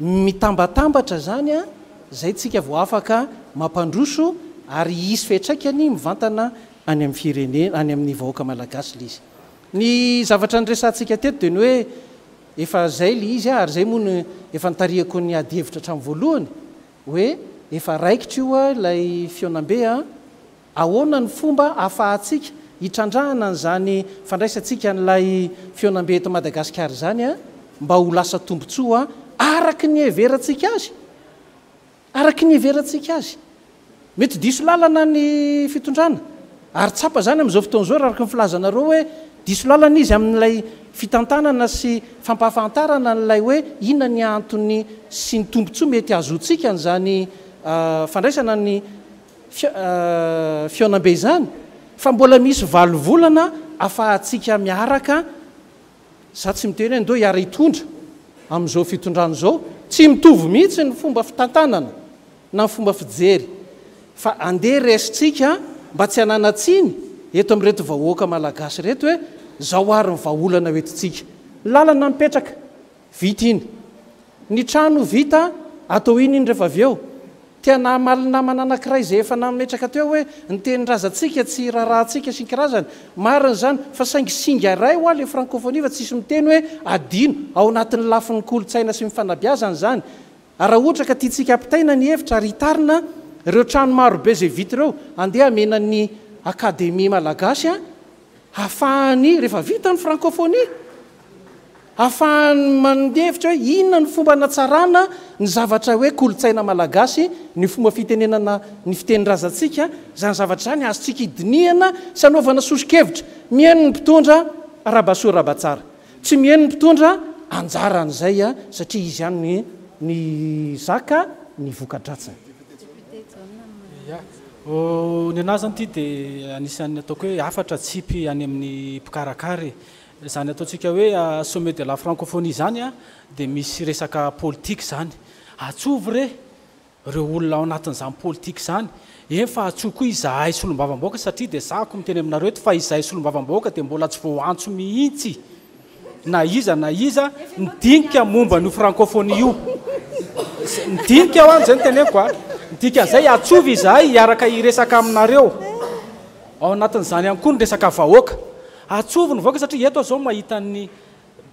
mitambatambatra zanya zay tsika voafkmampandroso ary izy fitraikany mivtana ayaiay amin'nyhoaalaas rnniktety oezay i ary zaymoefantaihako ny adyhevitra htranoalohanyoeefaiitraiolayfionabeahonany fomba ahafahatsika itrandrahana nzanyfandraisatsika nlayfionabe etomadagasikar zanya mba ho lasa tombontsa aknyveasika azy mety diso lalana ny fitondrana ary tsapa zany amn'zao fotoanzao rarak ny filazanareo hoe diso lalana izy amin'n'ilay fitantanana sy fampahafantarana n'lay hoe ihnona ny antony sy ny tombontsoa mety azotsika n'zany ah, fandraisana ny fionambe ah, zany fa mbola misy valovolana afahatsiaka miaraka za tsy miteny endeo iara itondra am'izao fitondrano zao tsy mitovy mihitsy ny fomba fitantanana na ny fomba fijery fa andeha resitsika mba tsy hananatsiny eto am rety vahoaka malagasy rety hoe zaoary ny vaholana oetitsika nlàlana mipetraka vita iny ny trano vita atao iny iny rehefa av eo taiaaiayzay faerakateohoentenyazaia sy hhaia s azanyainyzanyfa saingyngaay ala franki fatssy miteny hoe aoaoanat'ny lafin'nykloai sy fnaazany zany ahaohaa ka tika aitainany eitra taina reo tranoaobe zay vit reoaeenanyaaemi alaasyafahany rehefa vita n'ny frankôfonia ahafahany mandeha efitra hoe inona ny fomba natsarana ny zavatra hoe kolontsaina malagasy ny fomba fitenenana ny fitenyrazantsika zany zavatra zany azo tsik idinihana sanaovana soso-kevitra mihainy ny mpitondra arabasoa rabatsara tsy mihaino ny mpitondra anjara an'izay a satria izy hany ny zaka ny vokadratsyny ny anazy any ity dia anisan'ny ataoko hoe afatra tsipy any amin'ny mpikarakarye zany ataotsika hoe sommet de la francoonie zanya de misy resaka politike zany aty re reo olona ao anatin'zay politik zany eny fa atsko izahay slombavaboaka satria de zao mteny aminareoetfa izaha slobaabhoaka d mbolatsy voaso ihitsa iza izifani oiyhaanea'zny aoa nyrea atsoviny avao ka satria eto ao zao mahitany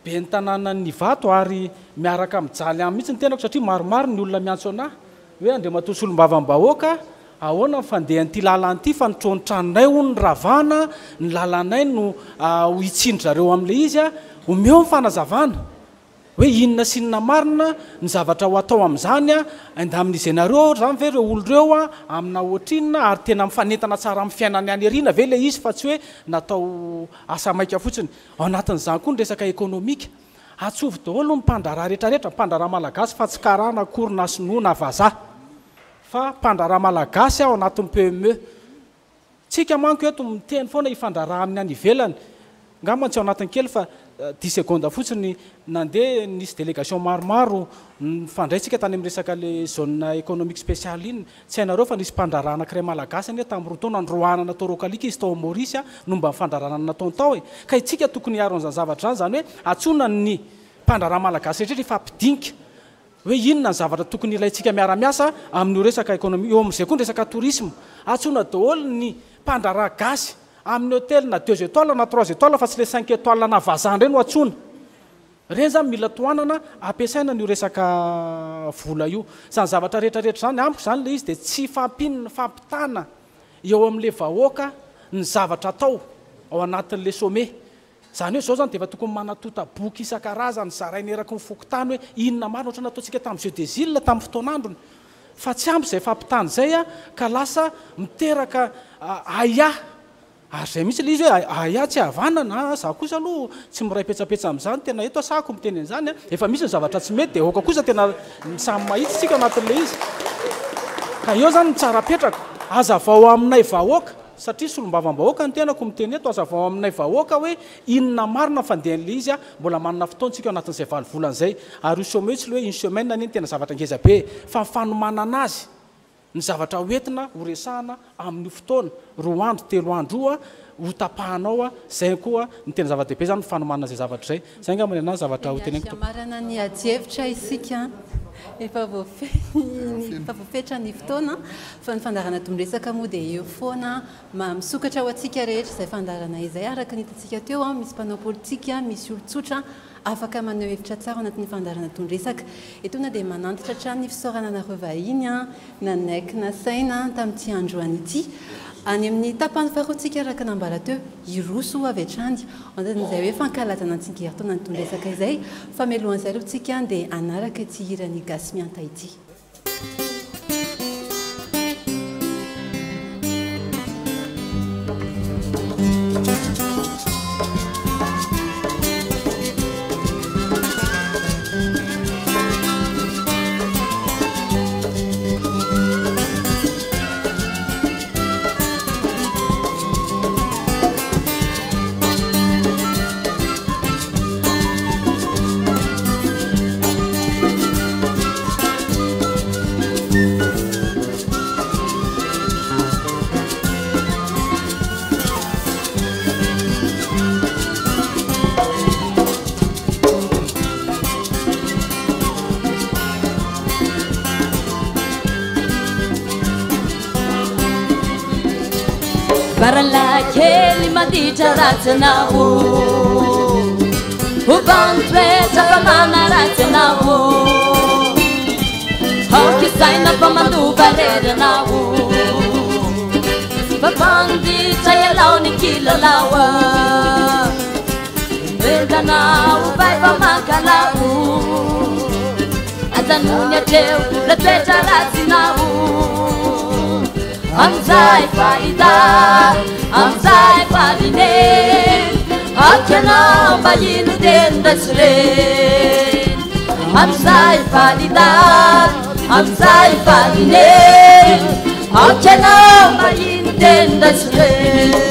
be ny tanànany vato ary miaraka mi' jaly am'y mitsy ny tenako satria maromaro ny olona miantso anahy hoe andrea matoso olombavam-bahoaka ahoana nyfandeha n'ity lalan'ity fa nitron-traonay o ny ravana ny lalanay no ah, ho itsinidrareo amn'la izy a omeho nyfanazavana hoe inona sinna marina ny zavatra o atao am'izanya andmin'izy anareo zany va re oloreoa aminaotrinna ary tena fanentana tsarami'ny fiainany ayina ve le izy fa tsy oe toaotsinyaeaan toiteny foana ifandraa amin'ny anyivelany ngamantsy ao anatin'ny e. kely fa Euh, di seonde fotsiny nandea nisy délegation maromaro fandrayntsika tany am'resaka le zo eonomique speiale iny tsy hainareo fa nisy mpandrarahanankiray malagasyy tamrotnaroananatao roali izy taoi nomba fandraraanataony taoe ka itsika tokonyaozavatranyzany hoe atsona ny mpandraraaaasetry'ozaykeatsonadholo ny pandraragasy amin'ny hôtel na deux etoile na troise etole fa tsy le cin etoile navazan reny atsona reny zany mila toanana apisainany io reoao zany zavatraretraretra zany ampk zanyle izy dtsy fampiniotomaaotokyizraineaky ktany hoeimarat naatepzayfampitanzaylaite aa ary ah, zay misy le izy hoe ayatsy ah, avanana ah, za kosa alo tsy miray petsapetsaam'zany tena esao mitenzny efamisy nyzavatra tsy mety de kaosa tenamyitsika oanat'le izeo zany misetak aza vao aminay vahoaka satria slombavambaoakanytenako mitento azao aminay ahoaka hoe inna marina fandehnle izya mbola manna fotoantsika o anatin'zay allanzay ary sets hoe unsema ey tena zavatra angezabe fa ifanomanana azy ny zavatra oentina horesahana amin'ny fotoana roa andro telo andro o a ho tapahanao a zay koa ny teny zava-dehibe zany n fanomanna izay zavatra zay zay ngamane anazy zavatra hotenyktnyi affavoafetra ny fotoana fa ny fandarana dondresaka moa dia eo foana mamisokatra ao antsika rehetra izay fandarana izay araka n itantsika teoa misy mpanaopolitika misy olontsotra afaka maneo hevitra tsaro anatin'ny fandarana dondresaka etona dia manantotra tran ny fisorana na revahinya nanaiki na saina tami'nty androany ity any amin'ny tapany farotsika araka nambara teo iroso avy an-trany andan'izay hoe fankalazana antsigery taona nytondresaka izay fa melohanyizay lohatsika ny dia anaraka ty hirany gasy miantaity kelimatitaracenau hupanetapamanarakenau haukisainapamatubaredenau papanditayalaunikilalawa etanau paipamakalau atanunyateu lepetarasinau ansaifaida mzypan keno bayin tendaчre amzy panida mzаy panen akenо bayin tendaчle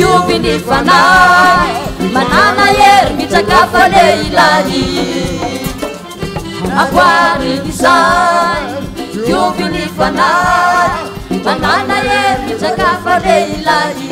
kiovyny fanay manana hery mitrakafa lehilay akoanymysay iovyny fana manana hery mitrakafalehilay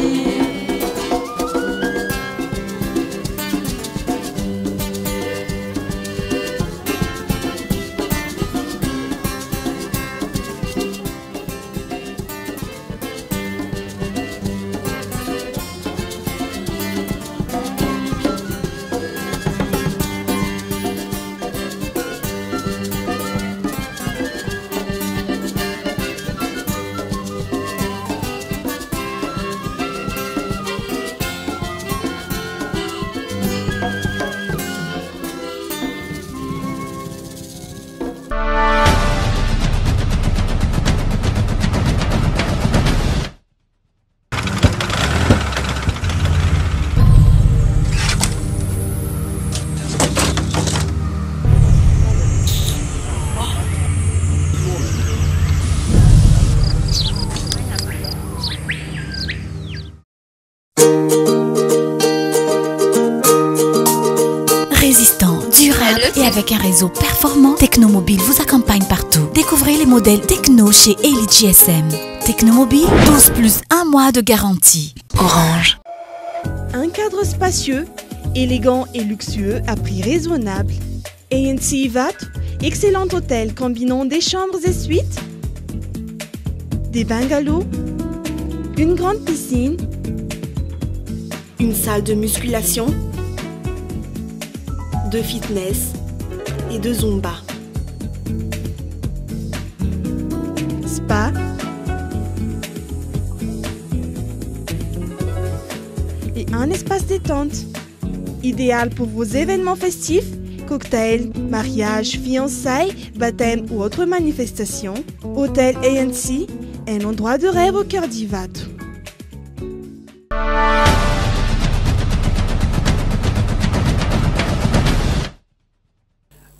avec un réseau performant, Technomobile vous accompagne partout. Découvrez les modèles techno chez Elite GSM. Technomobile, 12 plus 1 mois de garantie. Orange. Un cadre spacieux, élégant et luxueux à prix raisonnable. ANC IVAT, excellent hôtel combinant des chambres et suites, des bungalows, une grande piscine, une salle de musculation, de fitness, de Zumba. Spa. Et un espace détente. Idéal pour vos événements festifs, cocktails, mariages, fiançailles, baptêmes ou autres manifestations. Hôtel ANC, un endroit de rêve au cœur d'Ivato.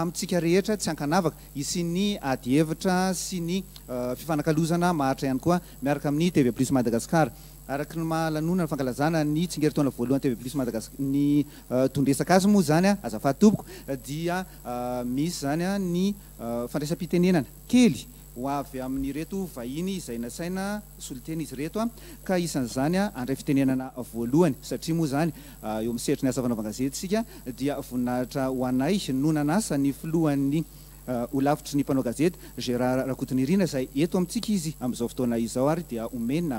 amintsika rehetra tsy ankanavaka isy ny adievitra sy ny uh, fifanakalozana maharitra ihany koa miaraka amin'ny tv plus madagascara araka ny mahalanona ny fangalazana ny tsingery toana voalohan tvplus madagas ny dondresanka uh, azy moa zany a azafatopoko dia uh, misy zany a ny fandraisam-pitenenana kely ho avy amin'ny reto vahiny izay nasaina solotena izy reto a ka isan'yzany a andray fitenenana voalohany satria moa zany eo amiseritry ny asafanaovangazety sika dia voninahitra hoanayno nanasa ny filohanny holafitry ny mpanao gazety gérard rakotiniriana zay eto amintsika izy amin'izao fotoana izao ary dia homenna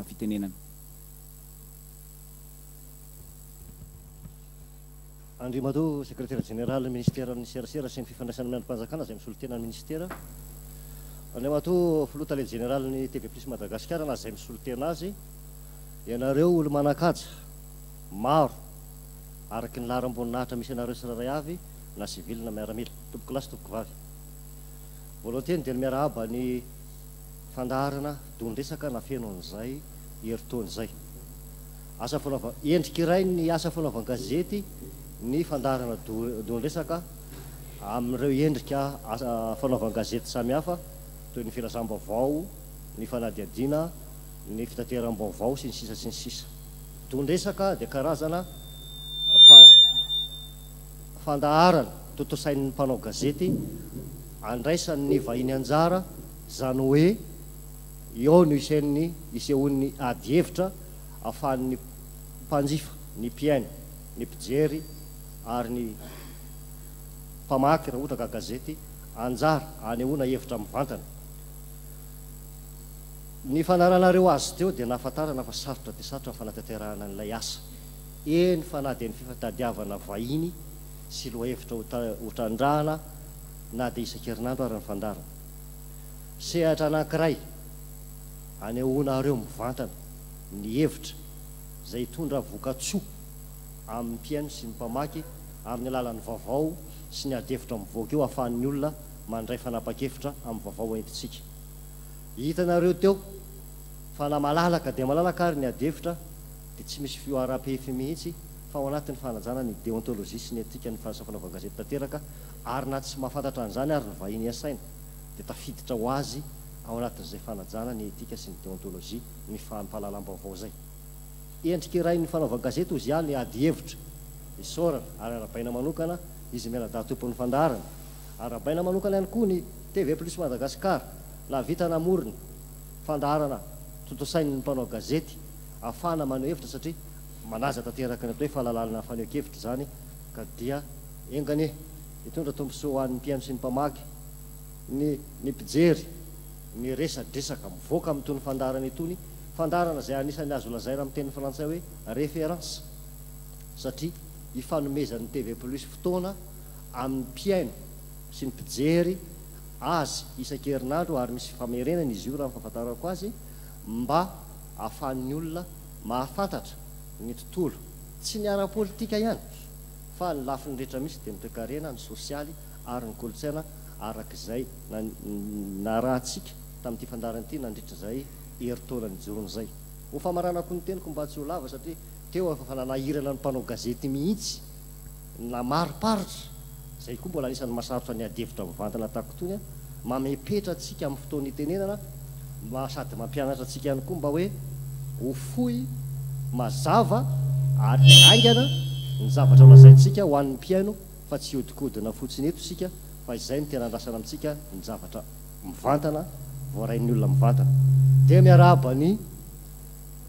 nnanasecrétair genérale ministerny serasera sy ny fifandraisana miandropanjakana zay m'soloteanyminister andrmahto flotale generalny tus madagasar nazay misolotenazy ianareo oloanakaa aro araky nylaraamboninahatra misy anareo sraray ana siilnatoklay tokiyendrikrayny asafanaovagazeye ami'reo endrik asa fanaovangazety sami hafa toy ny filazam-baavao ny fanadiadiana ny fitateram-baovao sy ny sisa sy ny sisa tondresaka di karazana fa fandaharana totosain'ny mpanao gazety andraisanyny vahiny anjara zany hoe eo ny isanny isehon'ny ady hevitra afahann'ny mpanjifa ny piainy ny pijery ary ny mpamaky raha ohatra ka gazety anjara any hoana hevitra amin'yvantana ny fanaranareo azy teo di nafatara nafa sarotra de sarotra nfanatatrahana nlay asa eny fa na diny fifatadiavana vahiny sy loa evitra hotrandrahana na de isan-kerinandro aranyfandarana sehatra anankiray anehonareo mivantana ny hevitra zay itondra vokatsoa amin'ny piainy sy nympamaky amin'ny alalan'ny vavao sy ny adevitra mivoakeo ahafahan'ny olona mandray fanapakevitra ami'nyvavao etitsika hiedalaaa ayny adievitra de tsy misy fiarapfmts fa ao anat'ny fanajanany déloia sy ny a nyfanaovagazettka ary natsy mahafantatra n'zany ary nvahiny asaina dtfiditrahoazy aoanat'zay fanajana nyetika sy nydlia nyfpalalabavao ay endrikaaynaogazetzn adeitra so aryarabaina anokana izy nadaton'nyfandaana aabaina manokana ihany koa ny tvlus madagasikar la vita namorony fandarana totosainyny mpanao gazety afana maneho hevitra satria manazy atateraky ny ato oe fahalalalina afanekevitra zany ka dia engane itondra tompo sy hoan'ny piaino sy ny mpamaky nny pijery ny resadresaka mivoaka amiytony fandarana etony fandarana zay anisany azy olazaira ami'ten'y frantsay hoe referanca satria ifanomezan tvplus fotoana amin'ny piaino sy ny pijery azy isan-kerinandro ary misy famerenany izy io raha ny fafantarako azy mba afahn'ny olona mahafantatra ny tontolo tsy ni arapolitika ihany fa nylafi nyrehetra misy dia mitoekarena ny sosialy ary ny kolotsaina arak'izay nana raatsika tami'ity fandaranyity nandritra zay heritaolany jorony zay hofamaranako nytenyko mba tsy ho lava satria teo efa fa nanahirana ny mpanao gazety mihitsy na mariparitra zay koa mbola anisan'ny masarotra nyadevitra mivantana takotonya mamepetra tsikaam' fotoany tenenana masady mampianatra antsika ihay koa mba hoeoa ary angaa nyzavatra nazaintsika hoanny piaino fa tsy odikodina fotsiny eto sika fa izay no tenandasana amitsika nyavatra mivatana vorain'ny olona mivatana di miarabany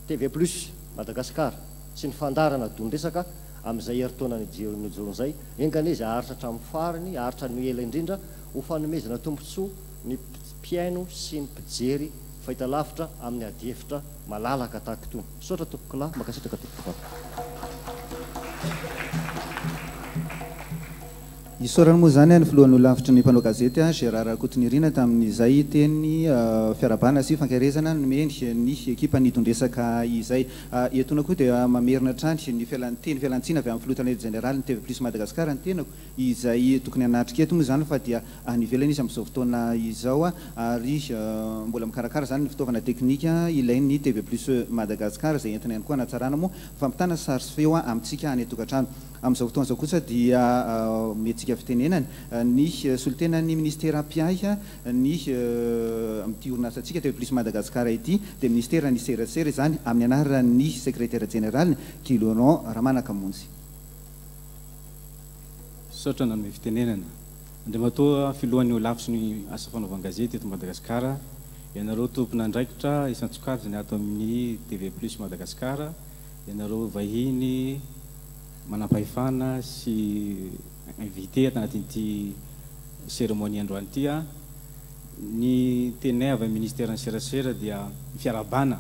tvplus madagasikar sy ny fandarana donyresaka amin'izay eritaoana ny jeronyjoronzay engany izy aritra ahatramin'n fariny aritra noela indrindra hofanomezina tompontsoa ny piaino sy ny pijery fahita lafitra amin'ny adiefitra malalaka taky to sotra tompokola makasitraka topokola isorany moa zany ny ah, filoan'olovitry ny panao azety gérarnin tamiizay tey fiarabaasyaezaoiayatsaayzaboaanytateiaynytvus adaaaay fitenenany äh, ny äh, solotenany ministera ampiaha äh, ny amin'ity orinasantsika tv plus madagasikara ity dia ministera nyserser zany amin'ny anaran ny secretaire generaly kiloron raha manaka monjy saotra na n fitenenana andri ma toa filoany o lafitsy ny asa fanaovangazety eto madagasikara ianareo tompona andraikitra isan-tsokary zany ato amin'ny tv plus madagasikara ianareo vahiny manampahifana sy ivite tanatin''ty seremoni androanyty a ah, ny tenay avministern'ny serasera dia fiarabana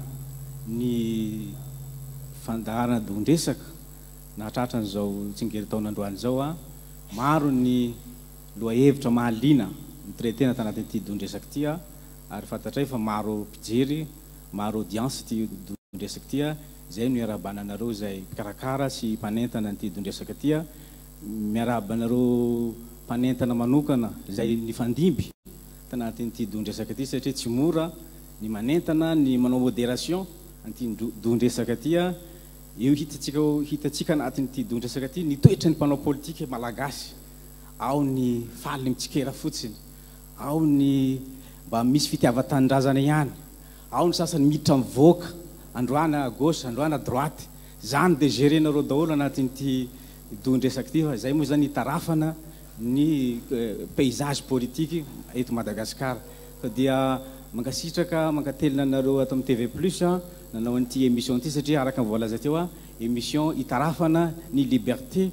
ny fandahrnadondresaka nahatratran'zao tsingerytaonandroanyzao a ah, maro ny loa hevitra mahalina ny traitena tanatin'n'ty dondresak ty a ah, ary fantatray fa maro pijery maroaudianse ty dresak tya zay no iarabananareo zay karakara sy mpanentana nty dondresaka ty a miarabanareo mpanentana manokana zay ny fandimby t anatin'ity dondresaka ty satria tsy mora ny manentana ny manao modération antyo dondresaka atya io hitatikahitatsika anatin'ity dondresaka aty nitoetra ny mpanao politika malagasy ao ny faliy mitsikera fotsiny ao ny mba misy fitiavatanindrazana ihany ao ny sasan'ny miditra mivoaka androany gosa androany droity zany degerenareo daolo anatin'ity dondresak ty fa zay moa zany itarafana ny eh, paysage politike eto madagascar ko dia mankasitraka mankatelina anareo ata' tvlus ah, nanao an'ty émissionty satria araka volaza teo a ah, emission itrafana ny liberté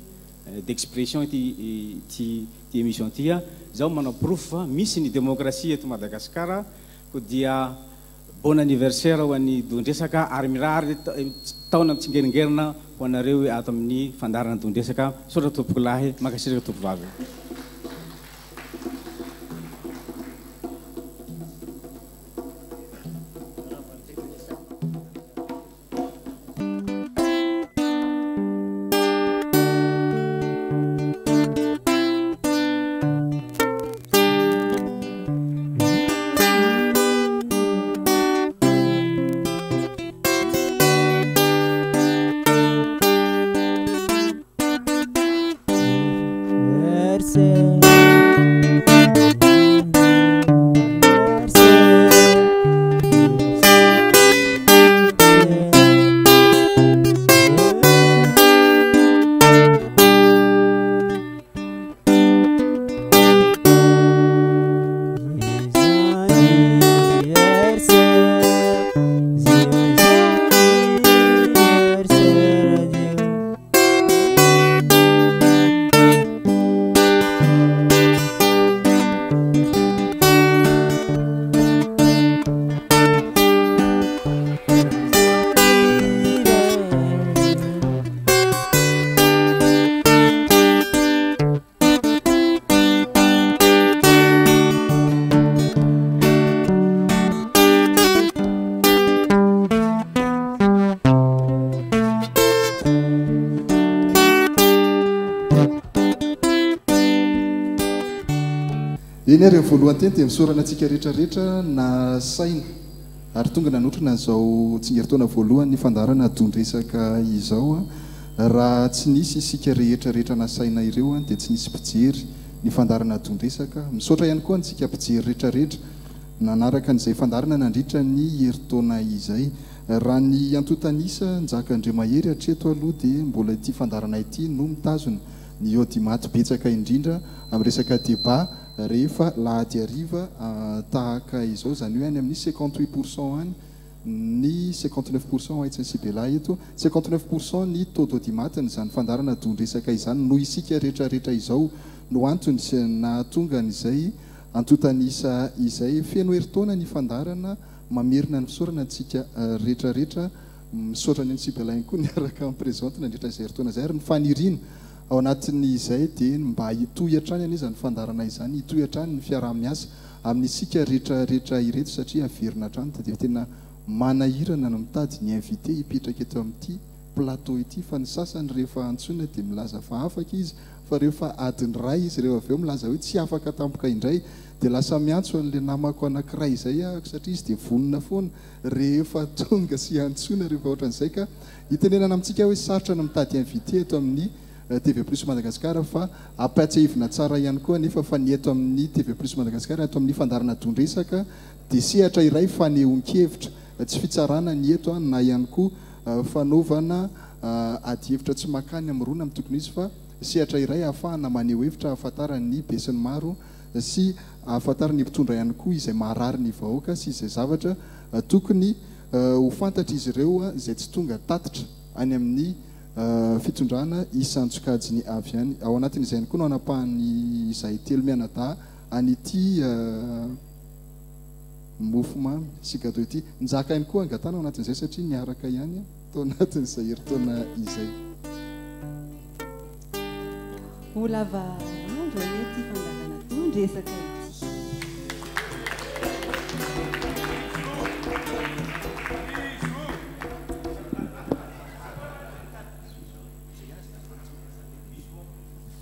eh, d'expression ty émission tya ah. zao manao prof fa misy ny démokrasia eto madagasicar ko dia bon aniversaire hoan'ny dondresaka ary mirarytaona amtsingeringerina ho anareo hoe ato amin'ny fandarana dondresaka saotra tompoko lahy makasetraka tompovavy r oalohanytey di misorana atsika reetrarehetra na sina arytongananonazaotsy yeayyndaanandekaohts nisy sk ehetrenai eod tsnisy eynydnaneoaayo nsikaeyereeakzayndna naia ny henaayhy akaheyataoha di mbola tyfandarana ty no itazona ny matbetsaka indrindraami'resakadeba rehefa lahadiariva ah, tahaka izao zany hoe any amin'ny cinqantut pourcent any ny cinatneu pourcent aitsy ny sibela eto cinatneuf pourcent ny tododimatiny zany fandarana dondresaka izany no isika rehetrarehetra izao no antony na atonga n'izay antotanisa izay feno hery taona ny fandarana mamerina ny fisorana antsika ah, rehetrarehetra mm, misotrany ny sibelainy koa miaraka amin'ny présente nandrehtra zay hertona zay ary ny fanirino ao anatin'izay di mba itoy antrany any izany fandarana izany itoy antrany ny fiaraha-miasa amin'sika rehetrarehetra ireto satria averina htrano dditena manahirana ny mitady ny invité ipetraka eto amin'n'ity plata ity fa ny sasany rehefa antsoina dia milaza fa afaka izy fa rehefa adiny ray izy rehe aveo milaza hoe tsy afaka tampoka indray dia lasa miantso an'la namako anakira izay aho satria izy di vonona foana rehefa tonga sy antsoina rehefa ohatran'zay ka itenenana amintsika hoe sarotra ny mitady invité eto amin'ny Eh, tv plus madagasikara fa ampatsaevina tsara iany ko nefa fa nyeto amin'ny tv plus madagasikara ato amin'ny fandarana dondresaka di seatra iray fanehonkevitra eh, tsy fitsarana ny etona iany koaanana eh, aevitra tsy makany amy rona ami'y tokonyizy fa satra iray ahafahanamanehohevitra afatarany besiny maro sy aafataran'ny itondra ihany koa izay mahrariny vahoaka sy izay zavatra tokony ho fantatra izy ireo zay tsy tonga tatitra any amin'ny Ah, fitondrana isantsokaji ny avy hany ao anatin'izayainy koa anao anapahany zahy telo mianada anyty mofoma sigata ity jaka ah, any koa angatana ao anatin'izay satria niaraka ihany atao anatin'zay heritoana izay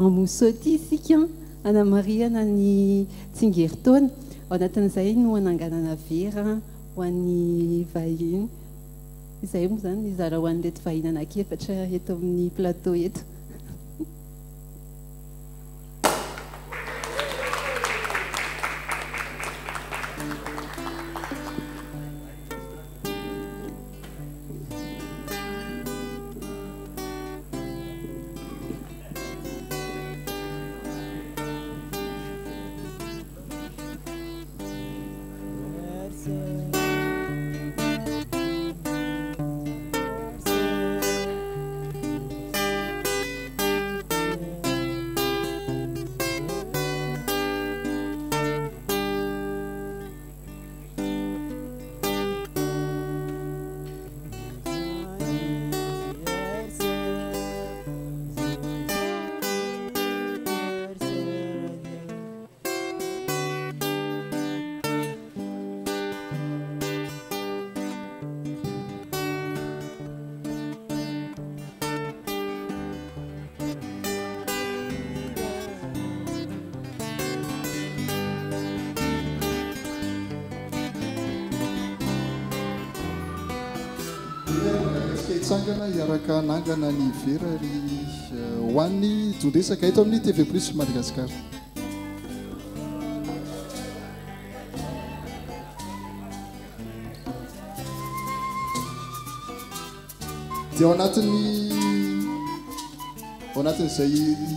vanmosoty isika anamariana ny tsingeri taona o anatin'izay ny ho ananganana vera ho an'ny vahiny izay moa zany izara hoanleto vahina anake fatry h eto amin'ny plateau eto na iaraka anagana ny verary euh, hoany dondresaka eto amin'ny tv plus madagasikara dia aanatiny ao anatin'izay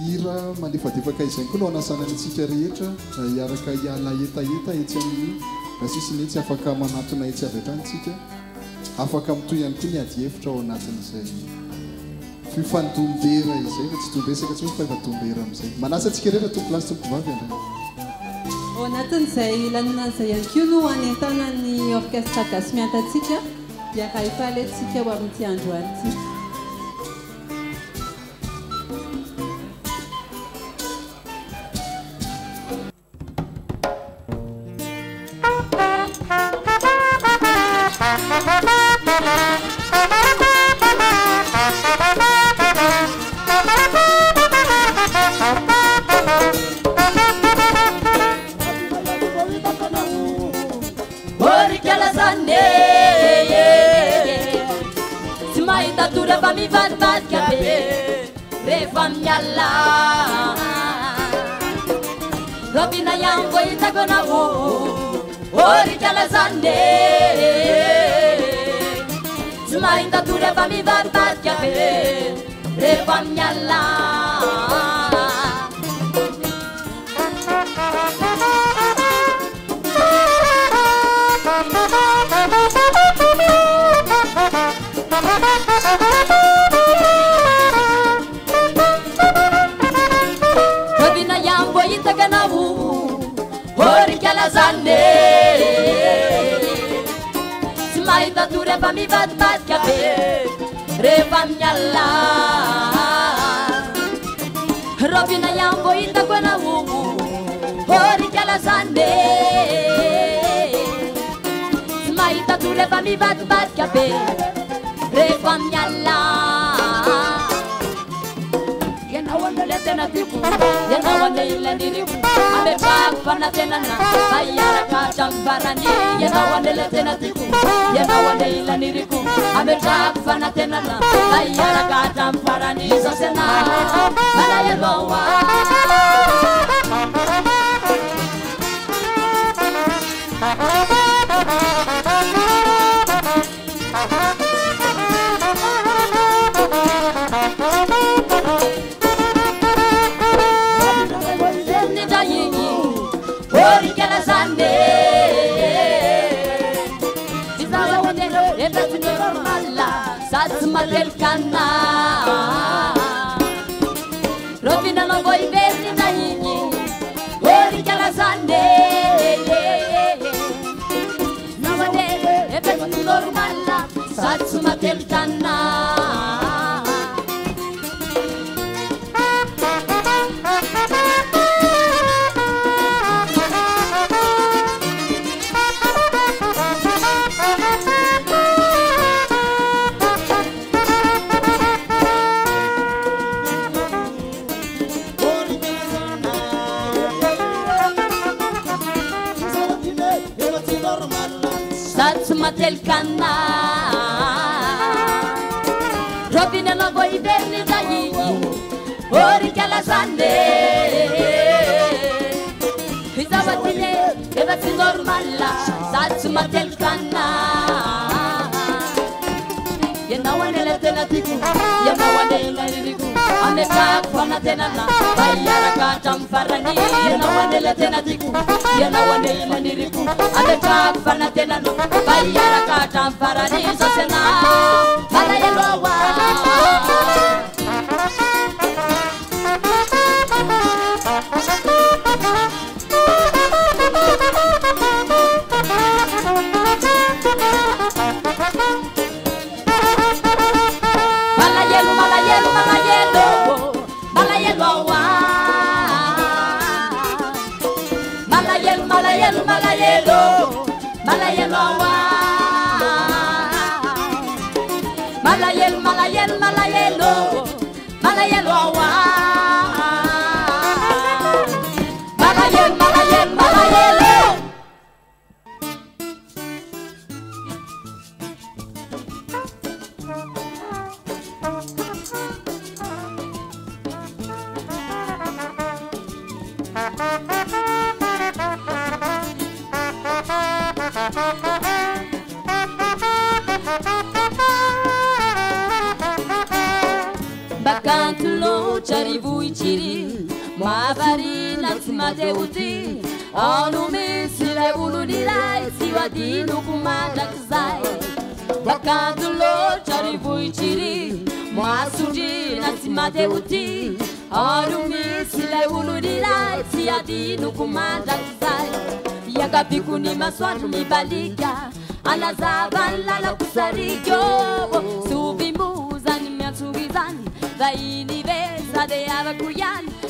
hira manefade faka izany koa no anasana anitsika rehetra hiaraka ialaetaeta hetsy amin'ny asisy mitsy afaka manatona hitsiavy atanytsika afaka ami'ny toy ihany koa niadihevitra ao anatin'izay fifandombera izay fa tsy donbesaka tsy mosy faifadombera ami'izay manasy ntsika reheta tombolasy tombokovavya ao anatin'izay lanona an'izay ihany ko no anyantana ny orcestre gaseminta tsika ia hayfahaletsikao amin'nytiandro ai skuma vakandlocarivuiciri masudina simateutka yangabikunimaswamibalica anasavalalakusarioo suupimuzanimasuvizani vainivesade avakuyani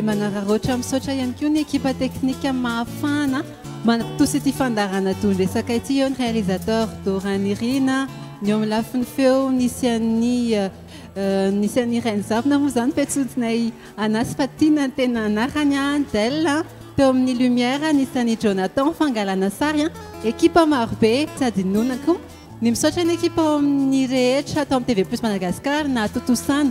manaraoatra sotra hako ny ekipa teknikamahafaana tosytyfandaranaonesakaty eo n réalizateur doranirina neo ay lafin'ny feonisy ynisy an'yrainzanamoa eh, eh, zany petsoinay anasy fatina tena naayde teo amin'ny lumière nisan'y jonathan fangalaa saryip arobe sadyoakoy misotra nykipa aminny rehetra atao amy tvus madagaskar naotosana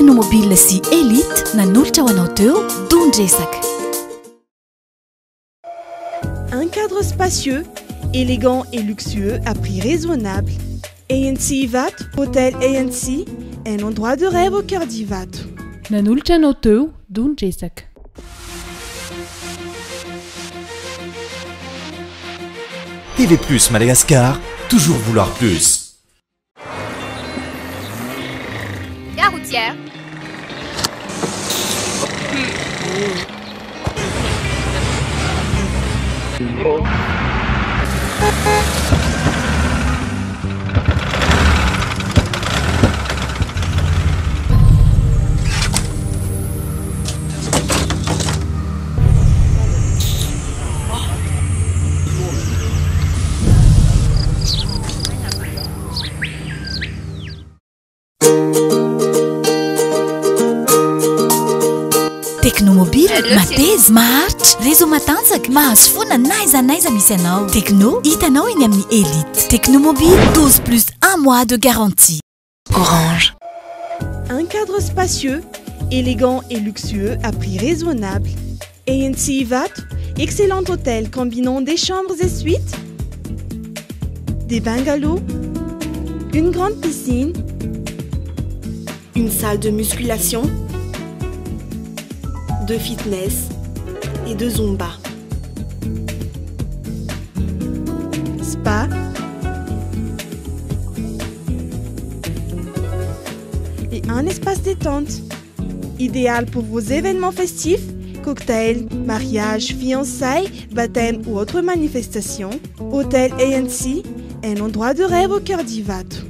sy si élite un cadre spacieux élégant et luxueux à prix raisonnable ANC ivat hôtel ANC un endroit de rêve au cœur d'Ivat. nanolotra anao teo dondresaka TV Plus Madagascar, toujours vouloir plus. 어? mateza maharitra rezo matanjaka mahazo foana na aiza na misy anao tekno hitanao eny elite 12 plus 1 mois de garantie orange un cadre spacieux élégant et luxueux à prix raisonnable ANC VAT excellent hôtel combinant des chambres et suites des bungalows une grande piscine une salle de musculation de fitness et de zumba. Spa. Et un espace détente. Idéal pour vos événements festifs, cocktails, mariages, fiançailles, baptême ou autres manifestations. Hôtel ANC, un endroit de rêve au cœur d'Ivat.